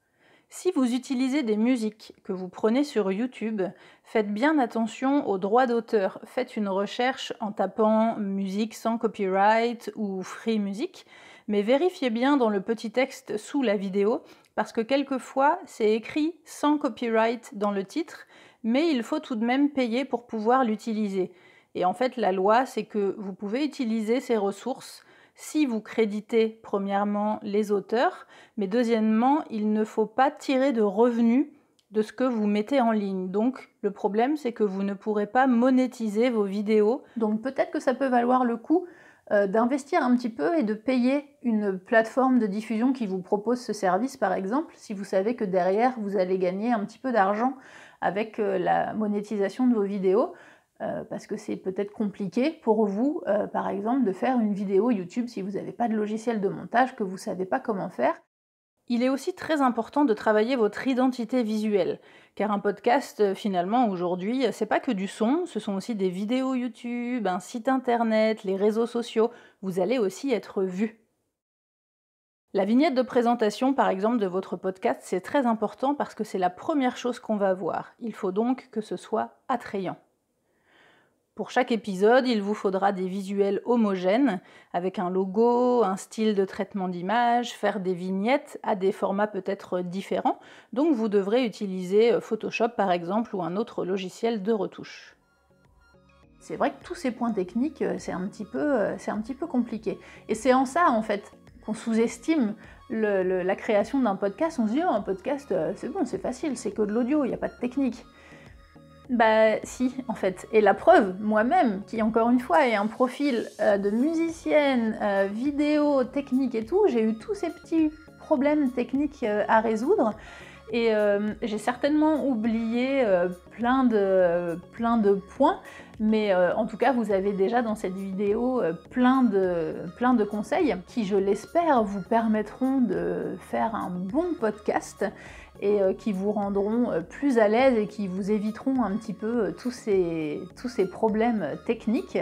Si vous utilisez des musiques que vous prenez sur YouTube, faites bien attention aux droits d'auteur. Faites une recherche en tapant musique sans copyright ou free music, mais vérifiez bien dans le petit texte sous la vidéo parce que quelquefois c'est écrit sans copyright dans le titre mais il faut tout de même payer pour pouvoir l'utiliser. Et en fait, la loi, c'est que vous pouvez utiliser ces ressources si vous créditez premièrement les auteurs, mais deuxièmement, il ne faut pas tirer de revenus de ce que vous mettez en ligne. Donc le problème, c'est que vous ne pourrez pas monétiser vos vidéos. Donc peut-être que ça peut valoir le coup euh, d'investir un petit peu et de payer une plateforme de diffusion qui vous propose ce service, par exemple, si vous savez que derrière, vous allez gagner un petit peu d'argent avec euh, la monétisation de vos vidéos. Euh, parce que c'est peut-être compliqué pour vous, euh, par exemple, de faire une vidéo YouTube si vous n'avez pas de logiciel de montage, que vous ne savez pas comment faire. Il est aussi très important de travailler votre identité visuelle, car un podcast, finalement, aujourd'hui, c'est pas que du son, ce sont aussi des vidéos YouTube, un site internet, les réseaux sociaux. Vous allez aussi être vu. La vignette de présentation, par exemple, de votre podcast, c'est très important parce que c'est la première chose qu'on va voir. Il faut donc que ce soit attrayant. Pour chaque épisode, il vous faudra des visuels homogènes, avec un logo, un style de traitement d'image, faire des vignettes à des formats peut-être différents, donc vous devrez utiliser euh, Photoshop par exemple ou un autre logiciel de retouche. C'est vrai que tous ces points techniques, euh, euh, c'est un, petit peu, compliqué. Et c'est en ça, en fait, qu'on sous-estime la création d'un podcast. On se dit, oh, un podcast, euh, c'est bon, c'est facile, c'est que de l'audio, il n'y a pas de technique. Bah si, en fait. Et la preuve, moi-même, qui encore une fois ai un profil euh, de musicienne, euh, vidéo, technique et tout, j'ai eu tous ces petits problèmes techniques à résoudre. Et j'ai certainement oublié plein, de, plein de points mais euh, en tout cas, vous avez déjà dans cette vidéo euh, plein, de, de conseils qui, je l'espère, vous permettront de faire un bon podcast et euh, qui vous rendront plus à l'aise et qui vous éviteront un petit peu tous ces problèmes techniques.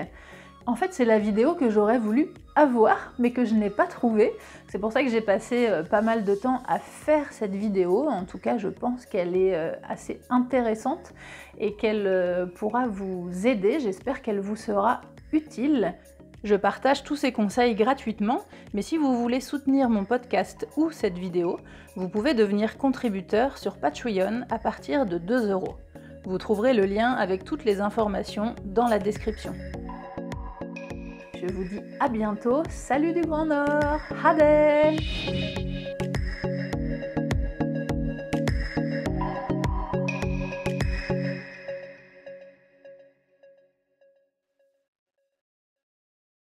En fait, c'est la vidéo que j'aurais voulu avoir, mais que je n'ai pas trouvée. C'est pour ça que j'ai passé euh, pas mal de temps à faire cette vidéo. En tout cas, je pense qu'elle est euh, assez intéressante et qu'elle euh, pourra vous aider. J'espère qu'elle vous sera utile. Je partage tous ces conseils gratuitement, mais si vous voulez soutenir mon podcast ou cette vidéo, vous pouvez devenir contributeur sur Patreon à partir de 2 euros. Vous trouverez le lien avec toutes les informations dans la description. Je vous dis à bientôt. Salut du Grand Nord. Hadel